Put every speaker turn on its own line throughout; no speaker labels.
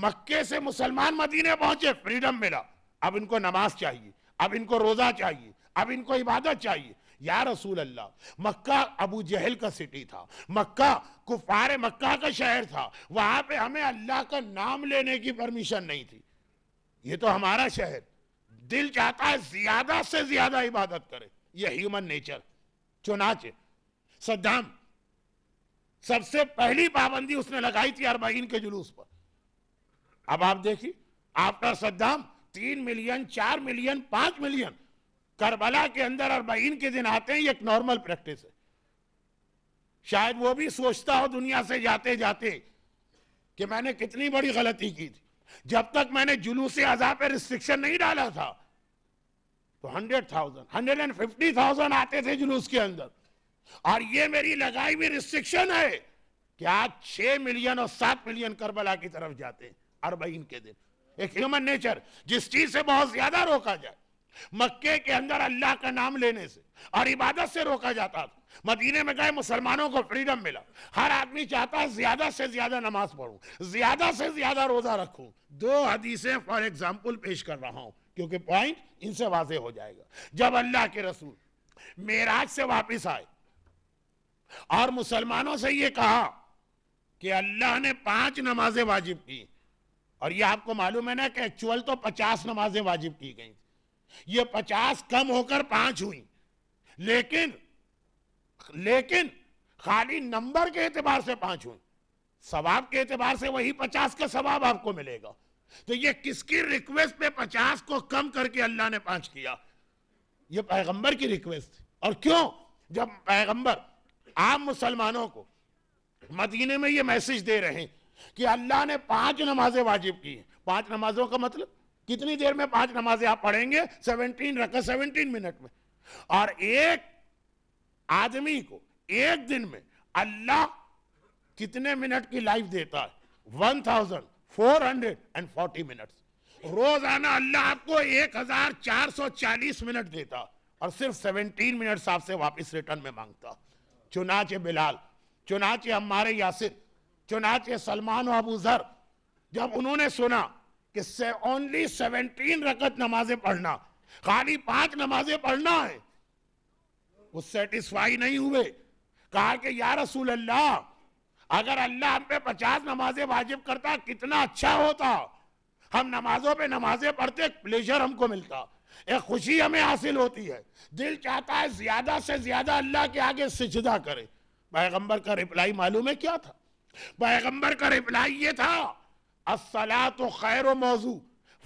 मक्के से मुसलमान मदीने पहुंचे फ्रीडम मिला अब इनको नमाज चाहिए अब इनको रोजा चाहिए अब इनको इबादत चाहिए या रसूल अल्लाह मक्का अबू जहल का सिटी था मक्का कुफार मक्का का शहर था वहां पे हमें अल्लाह का नाम लेने की परमिशन नहीं थी ये तो हमारा शहर दिल चाहता है ज्यादा से ज्यादा इबादत करे ये ह्यूमन नेचर चुनाचे सद्दाम सबसे पहली पाबंदी उसने लगाई थी अरबाइन के जुलूस पर अब आप देखिए आफ्टर सद्दाम तीन मिलियन चार मिलियन पांच मिलियन करबला के अंदर और बहीन के दिन आते हैं एक नॉर्मल प्रैक्टिस है शायद वो भी सोचता हो दुनिया से जाते जाते कि मैंने कितनी बड़ी गलती की थी जब तक मैंने जुलूस आजा पे रिस्ट्रिक्शन नहीं डाला था तो hundred thousand hundred and fifty thousand आते थे जुलूस के अंदर और ये मेरी लगाई हुई रिस्ट्रिक्शन है कि आज छह मिलियन और सात मिलियन करबला की तरफ जाते हैं अरबईन के दिन एक ह्यूमन नेचर जिस चीज से बहुत ज्यादा रोका जाए मक्के के अंदर अल्लाह का नाम लेने से और इबादत से रोका जाता था मदीने में गए मुसलमानों को फ्रीडम मिला हर आदमी चाहता है ज्यादा से ज्यादा नमाज पढ़ू ज्यादा से ज्यादा रोजा रखू दो हदीसें फॉर एग्जाम्पल पेश कर रहा हूं क्योंकि पॉइंट इनसे वाजे हो जाएगा जब अल्लाह के रसूल मेराज से वापस आए और मुसलमानों से यह कहा कि अल्लाह ने पांच नमाजें वाजिब की और ये आपको मालूम है ना कि एक्चुअल तो पचास नमाजें वाजिब की गई ये पचास कम होकर पांच हुई लेकिन लेकिन खाली नंबर के एतबार से पांच हुई सवाब के एतबार से वही पचास का सवाब आपको मिलेगा तो ये किसकी रिक्वेस्ट पे पचास को कम करके अल्लाह ने पांच किया ये पैगंबर की रिक्वेस्ट थी और क्यों जब पैगंबर आम मुसलमानों को मदीने में ये मैसेज दे रहे हैं कि अल्लाह ने पांच नमाजें वाजिब की पांच नमाजों का मतलब कितनी देर में पांच नमाजें आप पढ़ेंगे सेवनटीन रखा सेवनटीन मिनट में और एक आदमी को एक दिन में अल्लाह कितने मिनट की लाइफ देता है one thousand four hundred and forty minute रोजाना अल्लाह आपको एक हजार चार सौ चालीस मिनट देता और सिर्फ सेवनटीन मिनट आपसे वापस रिटर्न में मांगता चुनाचे बिलाल चुनाचे हमारे यासिर चुनाच के सलमान अबू जर जब उन्होंने सुना कि से ओनली सेवनटीन रकत नमाजें पढ़ना खाली पांच नमाजें पढ़ना है वो सेटिस्फाई नहीं हुए कहा कि या रसूल अल्लाह अगर अल्लाह हम पे पचास नमाजें वाजिब करता कितना अच्छा होता हम नमाजों पे नमाजें पढ़ते प्लेजर हमको मिलता एक खुशी हमें हासिल होती है दिल चाहता है ज्यादा से ज्यादा अल्लाह के आगे सिजदा करे पैगंबर का रिप्लाई मालूम है क्या था पैगंबर का रिप्लाई ये था असला तो खैर मौजू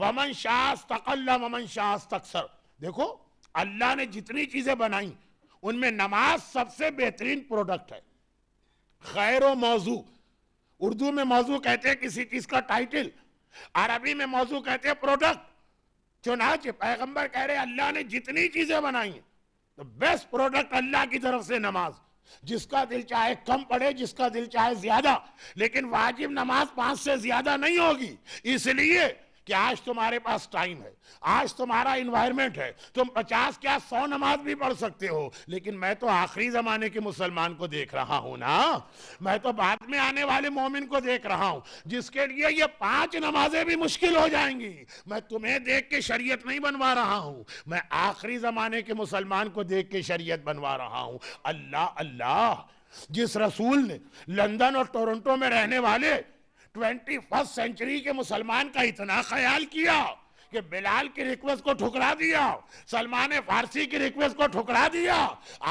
वमन शाह तकल्ला वमन शाह तकसर देखो अल्लाह ने जितनी चीज़ें बनाई उनमें नमाज सबसे बेहतरीन प्रोडक्ट है खैर मौजू उर्दू में मौजू कहते हैं किसी चीज़ का टाइटल अरबी में मौजू कहते हैं प्रोडक्ट चुनाच पैगंबर कह रहे अल्लाह ने जितनी चीज़ें बनाई तो बेस्ट प्रोडक्ट अल्लाह की तरफ से नमाज जिसका दिल चाहे कम पड़े जिसका दिल चाहे ज्यादा लेकिन वाजिब नमाज पांच से ज्यादा नहीं होगी इसलिए कि आज तुम्हारे पास टाइम है आज तुम्हारा इन्वायरमेंट है तुम पचास क्या सौ नमाज भी पढ़ सकते हो लेकिन मैं तो आखिरी जमाने के मुसलमान को देख रहा हूं ना मैं तो बाद में आने वाले मोमिन को देख रहा हूं जिसके लिए ये पांच नमाजें भी मुश्किल हो जाएंगी मैं तुम्हें देख के शरीयत नहीं बनवा रहा हूं मैं आखिरी जमाने के मुसलमान को देख के शरीयत बनवा रहा हूं अल्लाह अल्लाह जिस रसूल ने लंदन और टोरंटो में रहने वाले ट्वेंटी फर्स्ट सेंचुरी के मुसलमान का इतना ख्याल किया कि बिलाल की रिक्वेस्ट को ठुकरा दिया सलमान फारसी की रिक्वेस्ट को ठुकरा दिया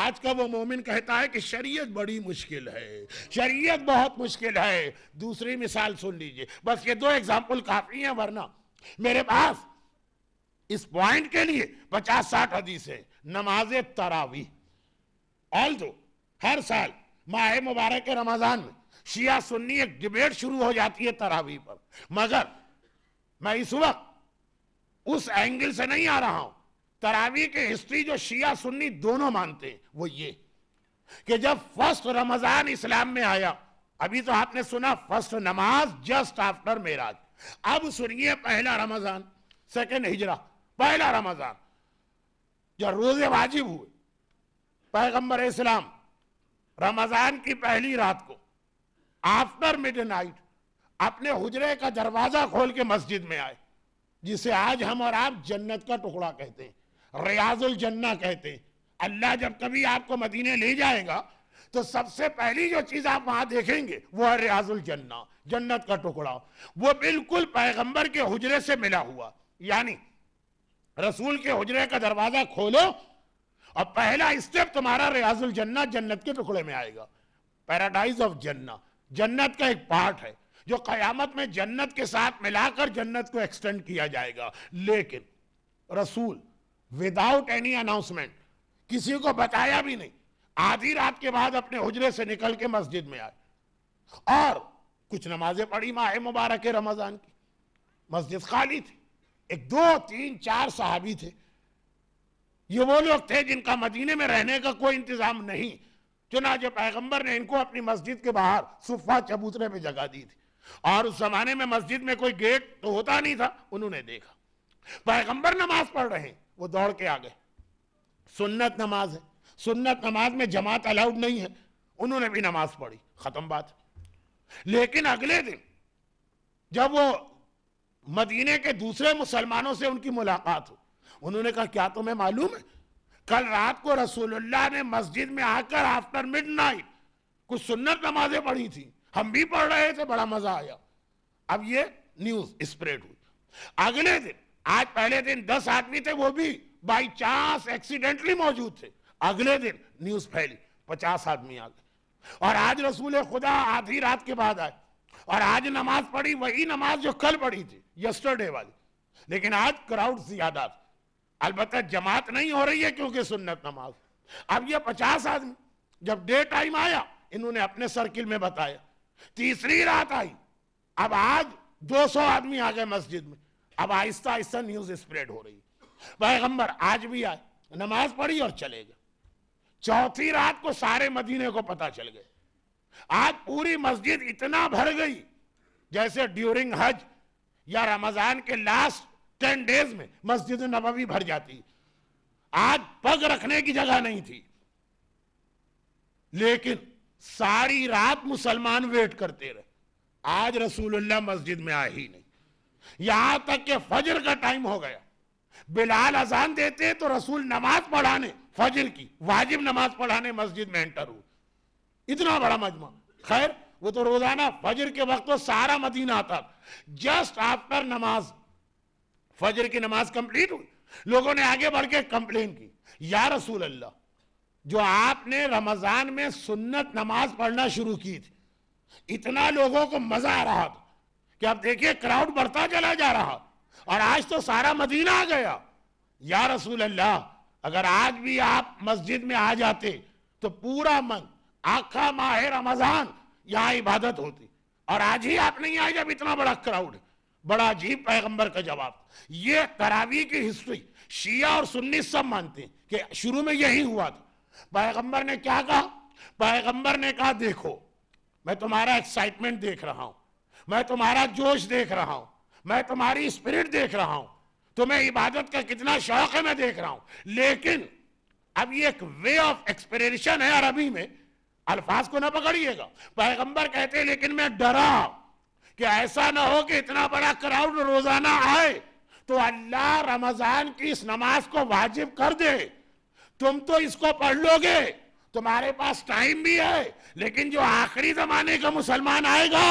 आज का वो मोमिन कहता है कि शरीयत बड़ी मुश्किल है शरीयत बहुत मुश्किल है दूसरी मिसाल सुन लीजिए बस ये दो एग्जाम्पल काफ़ी हैं वरना मेरे पास इस पॉइंट के लिए पचास साठ हदीस है नमाज तरावी ऑल दो हर साल माह मुबारक रमजान में शिया सुन्नी एक डिबेट शुरू हो जाती है तरावी पर मगर मैं इस वक्त उस एंगल से नहीं आ रहा हूं तरावी के हिस्ट्री जो शिया सुन्नी दोनों मानते हैं वो ये कि जब फर्स्ट रमजान इस्लाम में आया अभी तो आपने सुना फर्स्ट नमाज जस्ट आफ्टर मेराज अब सुनिए पहला रमजान सेकेंड हिजरा पहला रमजान जो रोजे वाजिब हुए पैगंबर इस्लाम रमजान की पहली रात को आफ्टर मिड नाइट अपने हुजरे का दरवाजा खोल के मस्जिद में आए जिसे आज हम और आप जन्नत का टुकड़ा कहते हैं रियाजुल जन्ना कहते हैं अल्लाह जब कभी आपको मदीने ले जाएगा तो सबसे पहली जो चीज आप वहां देखेंगे वो है रियाजुल जन्ना जन्नत का टुकड़ा वो बिल्कुल पैगंबर के हुजरे से मिला हुआ यानी रसूल के हुजरे का दरवाजा खोलो और पहला स्टेप तुम्हारा रियाजुल जन्ना जन्नत के टुकड़े में आएगा पैराडाइज ऑफ जन्ना जन्नत का एक पार्ट है जो कयामत में जन्नत के साथ मिलाकर जन्नत को एक्सटेंड किया जाएगा लेकिन रसूल विदाउट एनी अनाउंसमेंट किसी को बताया भी नहीं आधी रात के बाद अपने हजरे से निकल के मस्जिद में आए और कुछ नमाजें पढ़ी माह मुबारक रमजान की मस्जिद खाली थी एक दो तीन चार साहबी थे ये वो लोग थे जिनका मदीने में रहने का कोई इंतजाम नहीं चुनाच पैगंबर ने इनको अपनी मस्जिद के बाहर सुफा चबूतरे में जगह दी थी और उस जमाने में मस्जिद में कोई गेट तो होता नहीं था उन्होंने देखा पैगंबर नमाज पढ़ रहे हैं वो दौड़ के आ गए सुन्नत नमाज है सुन्नत नमाज में जमात अलाउड नहीं है उन्होंने भी नमाज पढ़ी खत्म बात लेकिन अगले दिन जब वो मदीने के दूसरे मुसलमानों से उनकी मुलाकात हो उन्होंने कहा क्या तुम्हें मालूम है कल रात को रसूलुल्लाह ने मस्जिद में आकर आफ्टर मिडनाइट कुछ सुन्नत नमाजें पढ़ी थी हम भी पढ़ रहे थे बड़ा मजा आया अब ये न्यूज स्प्रेड हुई अगले दिन आज पहले दिन दस आदमी थे वो भी बाई चांस एक्सीडेंटली मौजूद थे अगले दिन न्यूज फैली पचास आदमी आ गए और आज रसूल खुदा आधी रात के बाद आए और आज नमाज पढ़ी वही नमाज जो कल पढ़ी थी यस्टरडे वाली लेकिन आज क्राउड ज्यादा था अलबत् जमात नहीं हो रही है क्योंकि सुन्नत नमाज अब ये पचास आदमी जब डे टाइम आया इन्होंने अपने सर्किल में बताया तीसरी रात आई अब आज 200 आदमी आ गए मस्जिद में अब आहिस्ता आहिस्ता न्यूज स्प्रेड हो रही पैगंबर आज भी आए नमाज पढ़ी और चले गए चौथी रात को सारे मदीने को पता चल गए आज पूरी मस्जिद इतना भर गई जैसे ड्यूरिंग हज या रमजान के लास्ट टेन डेज में मस्जिद नबवी भर जाती आज पग रखने की जगह नहीं थी लेकिन सारी रात मुसलमान वेट करते रहे आज रसूलुल्लाह मस्जिद में आ ही नहीं यहां तक के फजर का टाइम हो गया बिलाल अजान देते तो रसूल नमाज पढ़ाने फजर की वाजिब नमाज पढ़ाने मस्जिद में एंटर हुए इतना बड़ा मजमा खैर वो तो रोजाना फजर के वक्त तो सारा मदीना आता जस्ट आफ्टर नमाज फजर की नमाज कंप्लीट हुई लोगों ने आगे बढ़ के कंप्लेन की या रसूल अल्लाह जो आपने रमज़ान में सुन्नत नमाज पढ़ना शुरू की थी इतना लोगों को मज़ा आ रहा था कि आप देखिए क्राउड बढ़ता चला जा रहा और आज तो सारा मदीना आ गया या रसूल अल्लाह अगर आज भी आप मस्जिद में आ जाते तो पूरा मन आखा माह रमज़ान यहाँ इबादत होती और आज ही आप नहीं आए जब इतना बड़ा क्राउड है बड़ा अजीब पैगंबर का जवाब ये तरावी की हिस्ट्री शिया और सुन्नी सब मानते हैं कि शुरू में यही हुआ था पैगंबर ने क्या कहा पैगंबर ने कहा देखो मैं तुम्हारा एक्साइटमेंट देख रहा हूं मैं तुम्हारा जोश देख रहा हूं मैं तुम्हारी स्पिरिट देख रहा हूं तुम्हें इबादत का कितना शौक है मैं देख रहा हूं लेकिन अब ये एक वे ऑफ एक्सप्रेशन है अरबी में अल्फाज को ना पकड़िएगा पैगंबर कहते हैं लेकिन मैं डरा कि ऐसा ना हो कि इतना बड़ा क्राउड रोजाना आए तो अल्लाह रमजान की इस नमाज को वाजिब कर दे तुम तो इसको पढ़ लोगे तुम्हारे पास टाइम भी है लेकिन जो आखिरी जमाने का मुसलमान आएगा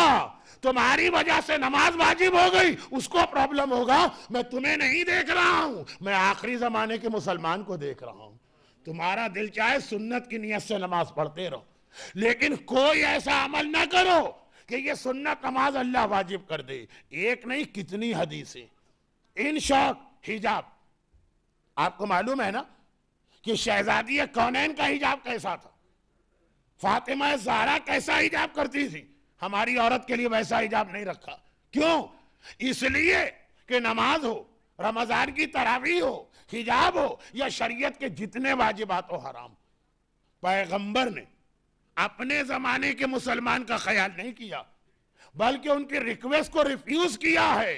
तुम्हारी वजह से नमाज वाजिब हो गई उसको प्रॉब्लम होगा मैं तुम्हें नहीं देख रहा हूं मैं आखिरी जमाने के मुसलमान को देख रहा हूं तुम्हारा दिल चाहे सुन्नत की नीयत से नमाज पढ़ते रहो लेकिन कोई ऐसा अमल ना करो कि ये सुन्नत नमाज अल्लाह वाजिब कर दे एक नहीं कितनी हदीसें इन शौक हिजाब आपको मालूम है ना कि शहजादी कौनैन का हिजाब कैसा था फातिमा जारा कैसा हिजाब करती थी हमारी औरत के लिए वैसा हिजाब नहीं रखा क्यों इसलिए कि नमाज हो रमजान की तरावी हो हिजाब हो या शरीयत के जितने वाजिबात हो हराम पैगंबर ने अपने जमाने के मुसलमान का ख्याल नहीं किया बल्कि उनकी रिक्वेस्ट को रिफ्यूज किया है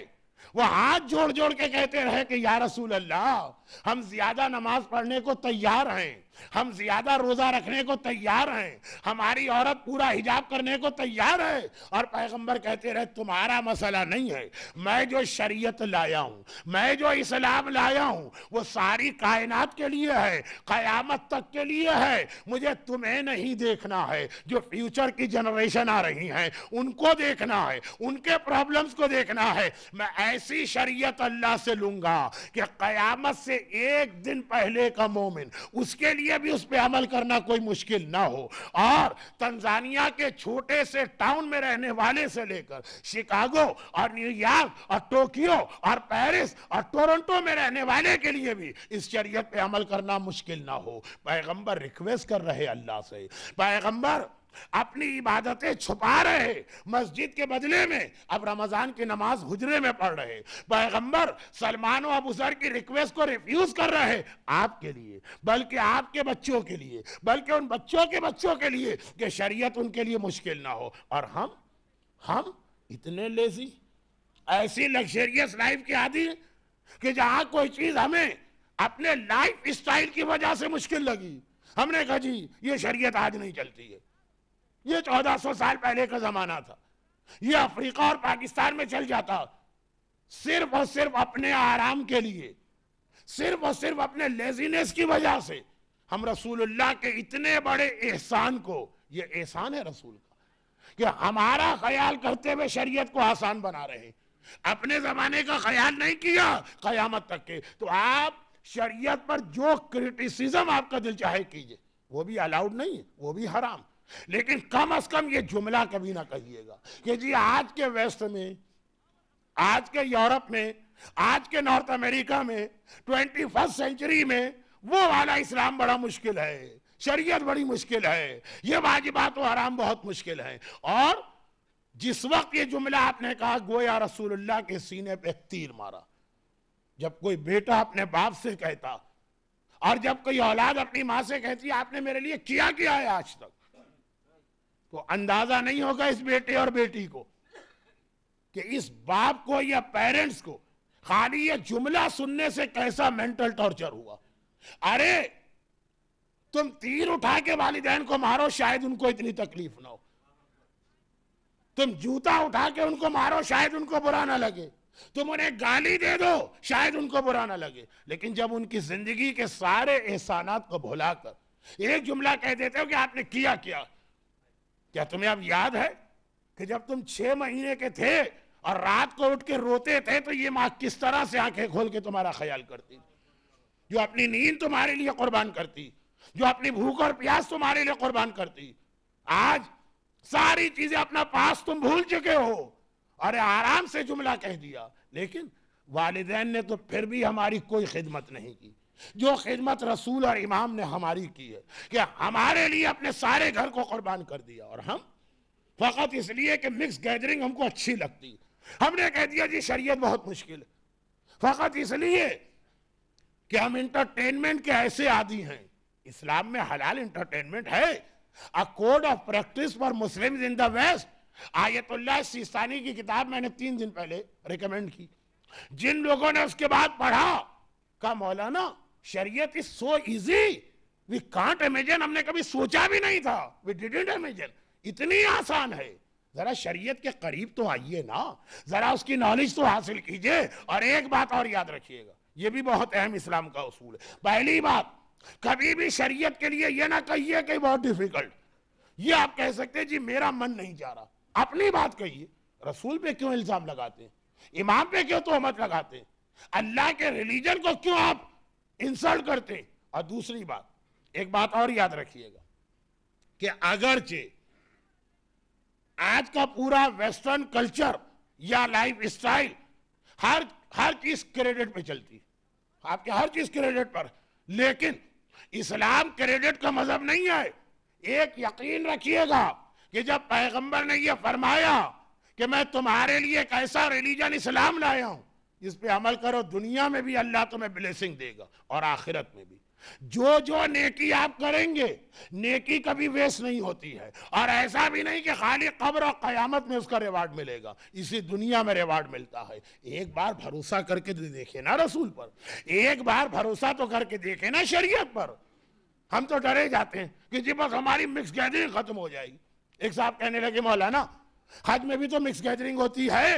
वो हाथ जोड़ जोड़ के कहते रहे कि या रसूल अल्लाह हम ज्यादा नमाज पढ़ने को तैयार हैं हम ज्यादा रोजा रखने को तैयार हैं हमारी औरत पूरा हिजाब करने को तैयार है और पैगंबर कहते रहे तुम्हारा मसला नहीं है मैं जो शरीयत लाया हूं मैं जो इस्लाम लाया हूं वो सारी कायनात के लिए है कयामत तक के लिए है मुझे तुम्हें नहीं देखना है जो फ्यूचर की जनरेशन आ रही है उनको देखना है उनके प्रॉब्लम्स को देखना है मैं ऐसी शरीयत अल्लाह से लूंगा कि कयामत से से एक दिन पहले का मोमिन उसके लिए भी उस पर अमल करना कोई मुश्किल ना हो और तंजानिया के छोटे से टाउन में रहने वाले से लेकर शिकागो और न्यूयॉर्क और टोक्यो और पेरिस और टोरंटो में रहने वाले के लिए भी इस शरीयत पे अमल करना मुश्किल ना हो पैगंबर रिक्वेस्ट कर रहे अल्लाह से पैगंबर अपनी इबादतें छुपा रहे मस्जिद के बदले में अब रमज़ान की नमाज हुजरे में पढ़ रहे पैगंबर सलमान अबूजर अबूसर की रिक्वेस्ट को रिफ्यूज़ कर रहे आपके लिए बल्कि आपके बच्चों के लिए बल्कि उन बच्चों के बच्चों के लिए कि शरीयत उनके लिए मुश्किल ना हो और हम हम इतने लेजी ऐसी लग्जरियस लाइफ के आदि कि जहां कोई चीज़ हमें अपने लाइफ स्टाइल की वजह से मुश्किल लगी हमने कहा जी ये शरीयत आज नहीं चलती है ये सौ साल पहले का जमाना था ये अफ्रीका और पाकिस्तान में चल जाता सिर्फ और सिर्फ अपने आराम के लिए सिर्फ और सिर्फ अपने लेजीनेस की वजह से हम रसूलुल्लाह के इतने बड़े एहसान को ये एहसान है रसूल का कि हमारा ख्याल करते हुए शरीयत को आसान बना रहे अपने जमाने का ख्याल नहीं किया कयामत तक के तो आप शरीयत पर जो क्रिटिसिज्म आपका दिल चाहे कीजिए वो भी अलाउड नहीं है वो भी हराम लेकिन कम से कम ये जुमला कभी ना कहिएगा कि जी आज के वेस्ट में आज के यूरोप में आज के नॉर्थ अमेरिका में ट्वेंटी फर्स्ट सेंचुरी में वो वाला इस्लाम बड़ा मुश्किल है शरीयत बड़ी मुश्किल है ये वाजिबात तो हराम बहुत मुश्किल है और जिस वक्त ये जुमला आपने कहा गोया रसूलुल्लाह के सीने पे तीर मारा जब कोई बेटा अपने बाप से कहता और जब कोई औलाद अपनी मां से कहती आपने मेरे लिए किया क्या है आज तक तो अंदाजा नहीं होगा इस बेटे और बेटी को कि इस बाप को या पेरेंट्स को खाली ये जुमला सुनने से कैसा मेंटल टॉर्चर हुआ अरे तुम तीर उठा के वालिदैन को मारो शायद उनको इतनी तकलीफ ना हो तुम जूता उठा के उनको मारो शायद उनको बुरा ना लगे तुम उन्हें गाली दे दो शायद उनको बुरा ना लगे लेकिन जब उनकी जिंदगी के सारे एहसानात को भुलाकर एक जुमला कह देते हो कि आपने किया क्या क्या तुम्हें अब याद है कि जब तुम छह महीने के थे और रात को उठ के रोते थे तो ये माँ किस तरह से आंखें खोल के तुम्हारा ख्याल करती जो अपनी नींद तुम्हारे लिए कुर्बान करती जो अपनी भूख और प्यास तुम्हारे लिए कुर्बान करती आज सारी चीजें अपना पास तुम भूल चुके हो अरे आराम से जुमला कह दिया लेकिन वालदेन ने तो फिर भी हमारी कोई खिदमत नहीं की जो खिदमत रसूल और इमाम ने हमारी की है कि हमारे लिए अपने सारे घर को कुर्बान कर दिया और हम फ़कत इसलिए कि मिक्स गैदरिंग हमको अच्छी लगती है हमने कह दिया जी शरीयत बहुत मुश्किल है फ़कत इसलिए कि हम इंटरटेनमेंट के ऐसे आदि हैं इस्लाम में हलाल इंटरटेनमेंट है a code of practice for Muslim in the West Ayatollah Sistani की किताब मैंने तीन दिन पहले रिकमेंड की जिन लोगों ने उसके बाद पढ़ा का मौलाना शरीयत is so easy we can't imagine हमने कभी सोचा भी नहीं था वी डिडेंट इमेजिन इतनी आसान है जरा शरीयत के करीब तो आइए ना जरा उसकी नॉलेज तो हासिल कीजिए और एक बात और याद रखिएगा ये भी बहुत अहम इस्लाम का उसूल है पहली बात कभी भी शरीयत के लिए ये ना कहिए कि बहुत डिफिकल्ट ये आप कह सकते हैं जी मेरा मन नहीं जा रहा अपनी बात कहिए रसूल पे क्यों इल्जाम लगाते हैं इमाम पे क्यों तोहमत लगाते हैं अल्लाह के रिलीजन को क्यों आप इंसल्ट करते और दूसरी बात एक बात और याद रखिएगा कि अगरचे आज का पूरा वेस्टर्न कल्चर या लाइफ स्टाइल हर हर चीज क्रेडिट पे चलती है आपके हर चीज क्रेडिट पर लेकिन इस्लाम क्रेडिट का मजहब नहीं है एक यकीन रखिएगा कि जब पैगंबर ने यह फरमाया कि मैं तुम्हारे लिए एक ऐसा रिलीजन इस्लाम लाया हूं इस पे अमल करो दुनिया में भी अल्लाह तुम्हें ब्लेसिंग देगा और आखिरत में भी जो जो नेकी आप करेंगे नेकी कभी वेस्ट नहीं होती है और ऐसा भी नहीं कि खाली कब्र और कयामत में उसका रिवार्ड मिलेगा इसी दुनिया में रिवार्ड मिलता है एक बार भरोसा करके देखे ना रसूल पर एक बार भरोसा तो करके देखे ना शरीयत पर हम तो डरे जाते हैं कि जी बस हमारी मिक्स गैदरिंग खत्म हो जाएगी एक साहब कहने लगे मौलाना हज में भी तो मिक्स गैदरिंग होती है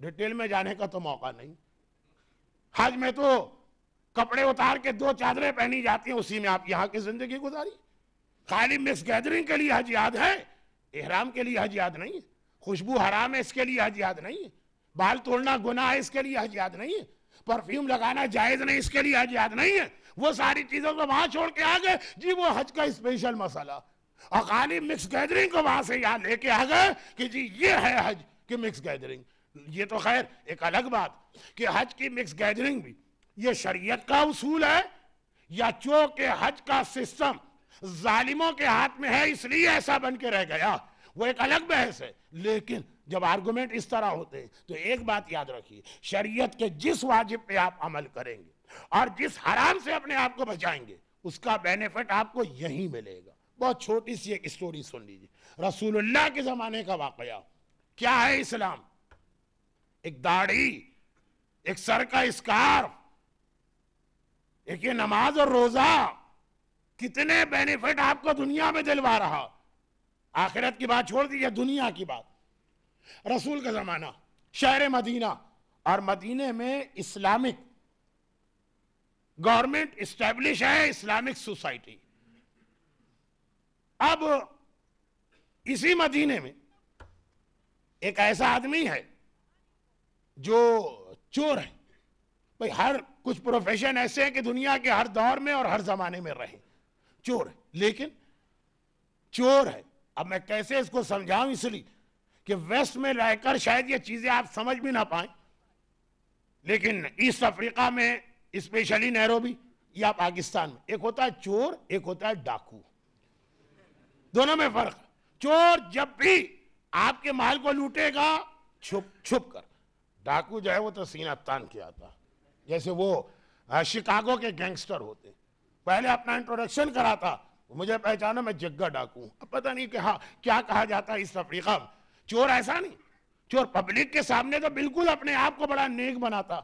डिटेल में जाने का तो मौका नहीं हज में तो कपड़े उतार के दो चादरें पहनी जाती हैं उसी में आप यहाँ की जिंदगी गुजारी खाली मिस गैदरिंग के लिए हज याद है एहराम के लिए हज याद नहीं खुशबू हराम है इसके लिए हज याद नहीं बाल तोड़ना गुनाह है इसके लिए हज याद नहीं है परफ्यूम लगाना जायज नहीं इसके लिए हज याद नहीं है वो सारी चीजों को वहां छोड़ के आ गए जी वो हज का स्पेशल मसाला और खाली मिक्स गैदरिंग को वहां से याद लेके आ गए कि जी ये है हज कि मिक्स गैदरिंग ये तो खैर एक अलग बात कि हज की मिक्स गैदरिंग भी ये शरीयत का उसूल है या चो के हज का सिस्टम जालिमों के हाथ में है इसलिए ऐसा बन के रह गया वो एक अलग बहस है लेकिन जब आर्गूमेंट इस तरह होते हैं तो एक बात याद रखिए शरीयत के जिस वाजिब पे आप अमल करेंगे और जिस हराम से अपने आप को बचाएंगे उसका बेनिफिट आपको यही मिलेगा बहुत छोटी सी एक स्टोरी सुन लीजिए रसूलुल्लाह के ज़माने का वाकया क्या है इस्लाम एक दाढ़ी एक सर का स्कार एक ये नमाज और रोजा कितने बेनिफिट आपको दुनिया में दिलवा रहा आखिरत की बात छोड़ दीजिए दुनिया की बात रसूल का जमाना शहर मदीना और मदीने में इस्लामिक गवर्नमेंट इस्टेब्लिश है इस्लामिक सोसाइटी अब इसी मदीने में एक ऐसा आदमी है जो चोर हैं भाई हर कुछ प्रोफेशन ऐसे हैं कि दुनिया के हर दौर में और हर जमाने में रहे चोर है लेकिन चोर है अब मैं कैसे इसको समझाऊं इसलिए कि वेस्ट में रहकर शायद ये चीजें आप समझ भी ना पाए लेकिन ईस्ट अफ्रीका में स्पेशली नेहरो या पाकिस्तान में एक होता है चोर एक होता है डाकू दोनों में फर्क चोर जब भी आपके माल को लूटेगा छुप छुप कर डाकू जो है वो तो सीना तान के आता जैसे वो शिकागो के गैंगस्टर होते पहले अपना इंट्रोडक्शन करा था मुझे पहचाना मैं जग्गा डाकू अब पता नहीं कहा क्या कहा जाता है इस अफ्रीका में चोर ऐसा नहीं चोर पब्लिक के सामने तो बिल्कुल अपने आप को बड़ा नेक बनाता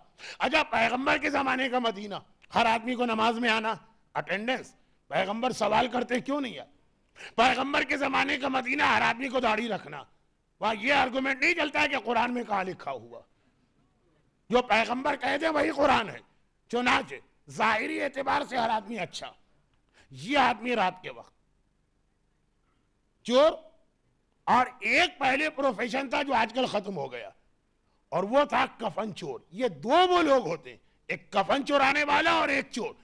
अच्छा पैगंबर के जमाने का मदीना हर आदमी को नमाज में आना अटेंडेंस पैगंबर सवाल करते क्यों नहीं है पैगंबर के जमाने का मदीना हर आदमी को दाढ़ी रखना वहां यह आर्गूमेंट नहीं चलता है कि कुरान में कहा लिखा हुआ जो पैगंबर कह दे वही कुरान है चुनाच ज़ाहरी एतबार से हर आदमी अच्छा ये आदमी रात के वक्त चोर और एक पहले प्रोफेशन था जो आजकल खत्म हो गया और वो था कफन चोर ये दो वो लोग होते हैं एक कफन चोराने वाला और एक चोर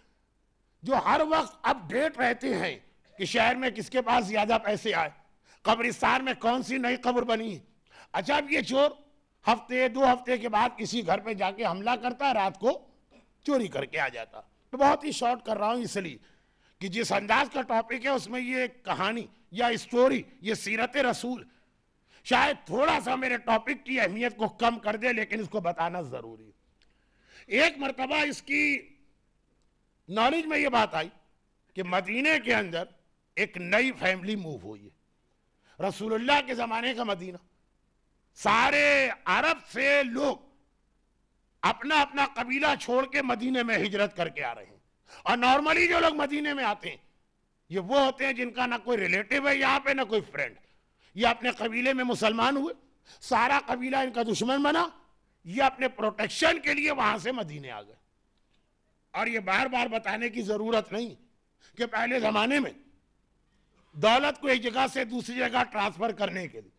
जो हर वक्त अपडेट रहते हैं कि शहर में किसके पास ज्यादा पैसे आए कब्रिस्तान में कौन सी नई कब्र बनी अच्छा अब ये चोर हफ्ते दो हफ्ते के बाद किसी घर पे जाके हमला करता है रात को चोरी करके आ जाता तो बहुत ही शॉर्ट कर रहा हूँ इसलिए कि जिस अंदाज का टॉपिक है उसमें ये कहानी या स्टोरी ये सीरत रसूल शायद थोड़ा सा मेरे टॉपिक की अहमियत को कम कर दे लेकिन इसको बताना ज़रूरी एक मरतबा इसकी नॉलेज में ये बात आई कि मदीने के अंदर एक नई फैमिली मूव हुई है रसूलुल्लाह के ज़माने का मदीना सारे अरब से लोग अपना अपना कबीला छोड़ के मदीने में हिजरत करके आ रहे हैं और नॉर्मली जो लोग मदीने में आते हैं ये वो होते हैं जिनका ना कोई रिलेटिव है यहां पे ना कोई फ्रेंड ये अपने कबीले में मुसलमान हुए सारा कबीला इनका दुश्मन बना ये अपने प्रोटेक्शन के लिए वहां से मदीने आ गए और ये बार बार बताने की जरूरत नहीं कि पहले जमाने में दौलत को एक जगह से दूसरी जगह ट्रांसफर करने के लिए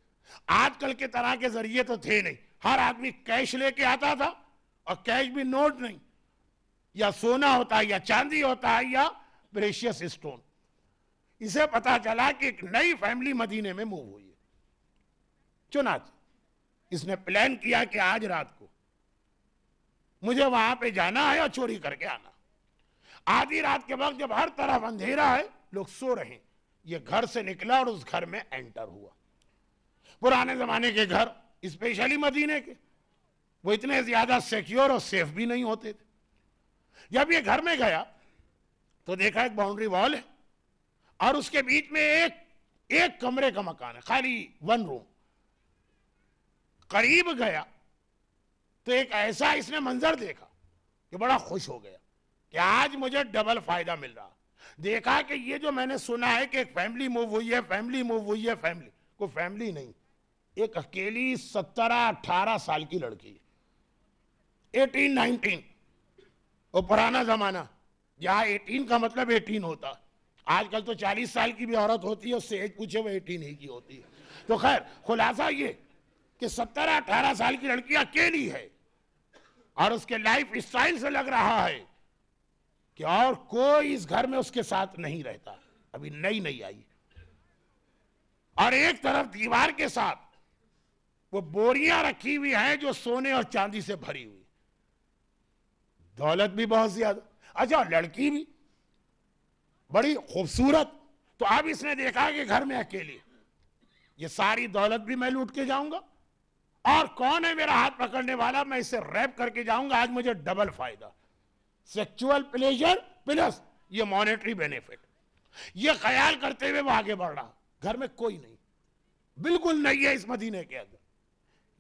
आजकल के तरह के जरिए तो थे नहीं हर आदमी कैश लेके आता था और कैश भी नोट नहीं या सोना होता है या चांदी होता है या प्रेशियस स्टोन इसे पता चला कि एक नई फैमिली मदीने में मूव हुई है चुनाच इसने प्लान किया कि आज रात को मुझे वहां पे जाना है और चोरी करके आना आधी रात के वक्त जब हर तरफ अंधेरा है लोग सो रहे हैं ये घर से निकला और उस घर में एंटर हुआ पुराने ज़माने के घर स्पेशली मदीने के वो इतने ज़्यादा सिक्योर और सेफ भी नहीं होते थे जब ये घर में गया तो देखा एक बाउंड्री वॉल है और उसके बीच में एक एक कमरे का मकान है खाली वन रूम करीब गया तो एक ऐसा इसने मंजर देखा कि बड़ा खुश हो गया कि आज मुझे डबल फायदा मिल रहा देखा कि ये जो मैंने सुना है कि एक फैमिली मूव हुई है फैमिली मूव हुई है फैमिली को फैमिली नहीं एक अकेली सत्रह अठारह साल की लड़की एटीन नाइनटीन वो पुराना जमाना जहां एटीन का मतलब एटीन होता आजकल तो चालीस साल की भी औरत होती है उससे एज पूछे वो एटीन ही की होती है तो खैर खुलासा ये कि सत्रह अठारह साल की लड़की अकेली है और उसके लाइफ स्टाइल से लग रहा है कि और कोई इस घर में उसके साथ नहीं रहता अभी नई नई आई और एक तरफ दीवार के साथ वो बोरियां रखी हुई हैं जो सोने और चांदी से भरी हुई दौलत भी बहुत ज्यादा अच्छा लड़की भी बड़ी खूबसूरत तो अब इसने देखा कि घर में अकेली ये सारी दौलत भी मैं लूट के जाऊंगा और कौन है मेरा हाथ पकड़ने वाला मैं इसे रैप करके जाऊंगा आज मुझे डबल फायदा सेक्चुअल प्लेजर प्लस ये मॉनेटरी बेनिफिट ये ख्याल करते हुए वो आगे बढ़ रहा घर में कोई नहीं बिल्कुल नहीं है इस मदीने के अंदर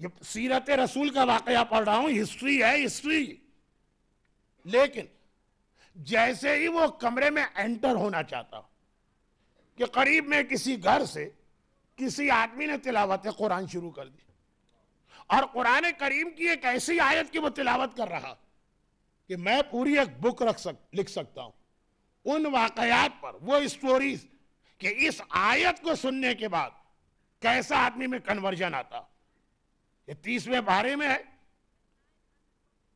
ये सीरत रसूल का वाकया पढ़ रहा हूं हिस्ट्री है हिस्ट्री लेकिन जैसे ही वो कमरे में एंटर होना चाहता कि करीब में किसी घर से किसी आदमी ने तिलावत कुरान शुरू कर दी और कुरान करीम की एक ऐसी आयत की वो तिलावत कर रहा कि मैं पूरी एक बुक रख सक लिख सकता हूं उन वाकयात पर वो स्टोरीज कि इस आयत को सुनने के बाद कैसा आदमी में कन्वर्जन आता ये तीसवें बारे में है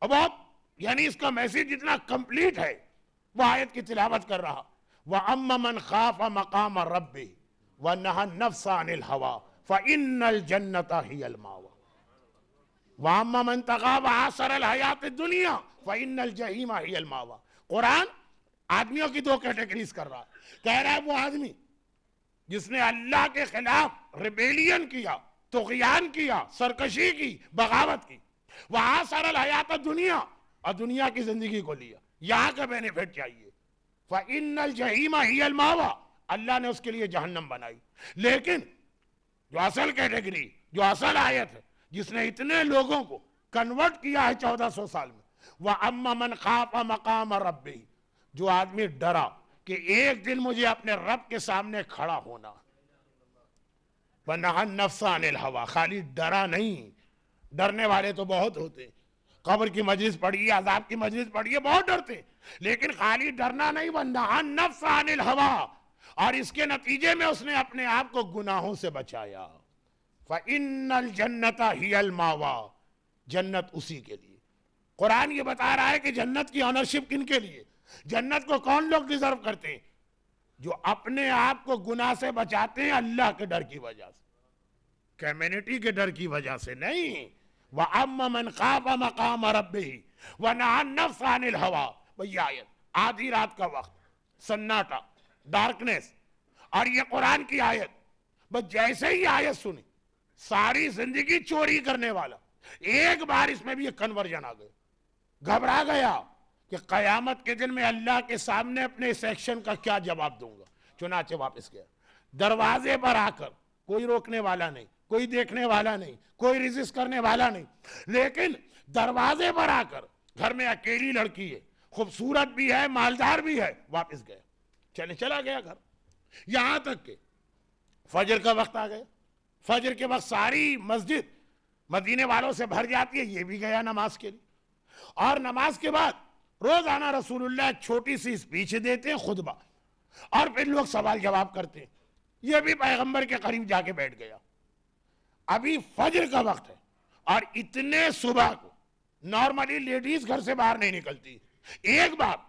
अब आप यानी इसका मैसेज इतना कंप्लीट है वह आयत की तिलावत कर रहा वह अम्मा मन खाफ मकाम रबी व नहा नफसा अनिल हवा फ इन जन्नत ही अलमावा वह अम्मा मन तगा वहा सरल हयात दुनिया फ इन जहीमा ही अलमावा कुरान आदमियों की दो कैटेगरीज कर रहा है कह रहा है वो आदमी जिसने अल्लाह के खिलाफ रिबेलियन किया तोगयान किया सरकशी की बगावत की वहां सरल हयात दुनिया और दुनिया की जिंदगी को लिया यहां का बेनिफिट चाहिए फ़िन अल्लाह ने उसके लिए जहन्नम बनाई लेकिन जो असल कैटेगरी जो असल आयत है जिसने इतने लोगों को कन्वर्ट किया है चौदह सौ साल में वह अम्मा मन खाफा मकाम रबी जो आदमी डरा कि एक दिन मुझे अपने रब के सामने खड़ा होना है वरना नफसा अनिल हवा खाली डरा नहीं डरने वाले तो बहुत होते कब्र की मजलिस पड़ी अजाब की मजलिस पढ़िए बहुत डरते लेकिन खाली डरना नहीं वरना नफसा अनिल हवा और इसके नतीजे में उसने अपने आप को गुनाहों से बचाया फल इन जन्नता ही अलमावा जन्नत उसी के लिए कुरान ये बता रहा है कि जन्नत की ऑनरशिप किन के लिए जन्नत को कौन लोग डिजर्व करते हैं जो अपने आप को गुनाह से बचाते हैं अल्लाह के डर की वजह से कम्युनिटी के डर की वजह से नहीं वह अमन खाब मकाम ही वह नफसानिल हवा भैया आधी रात का वक्त सन्नाटा डार्कनेस और ये कुरान की आयत बस जैसे ही आयत सुनी सारी जिंदगी चोरी करने वाला एक बार इसमें भी एक कन्वर्जन आ गया घबरा गया कि क़यामत के दिन में अल्लाह के सामने अपने इस एक्शन का क्या जवाब दूंगा चुनाचे वापस गया दरवाजे पर आकर कोई रोकने वाला नहीं कोई देखने वाला नहीं कोई रिजिस्ट करने वाला नहीं लेकिन दरवाजे पर आकर घर में अकेली लड़की है खूबसूरत भी है मालदार भी है वापस गया चले चला गया घर यहां तक के फजर का वक्त आ गया फजर के वक्त सारी मस्जिद मदीने वालों से भर जाती है ये भी गया नमाज के लिए और नमाज के बाद रोजाना रसूलुल्लाह छोटी सी स्पीच देते हैं खुदबा और फिर लोग सवाल जवाब करते हैं ये भी पैगंबर के करीब जाके बैठ गया अभी फजर का वक्त है और इतने सुबह को नॉर्मली लेडीज घर से बाहर नहीं निकलती एक बार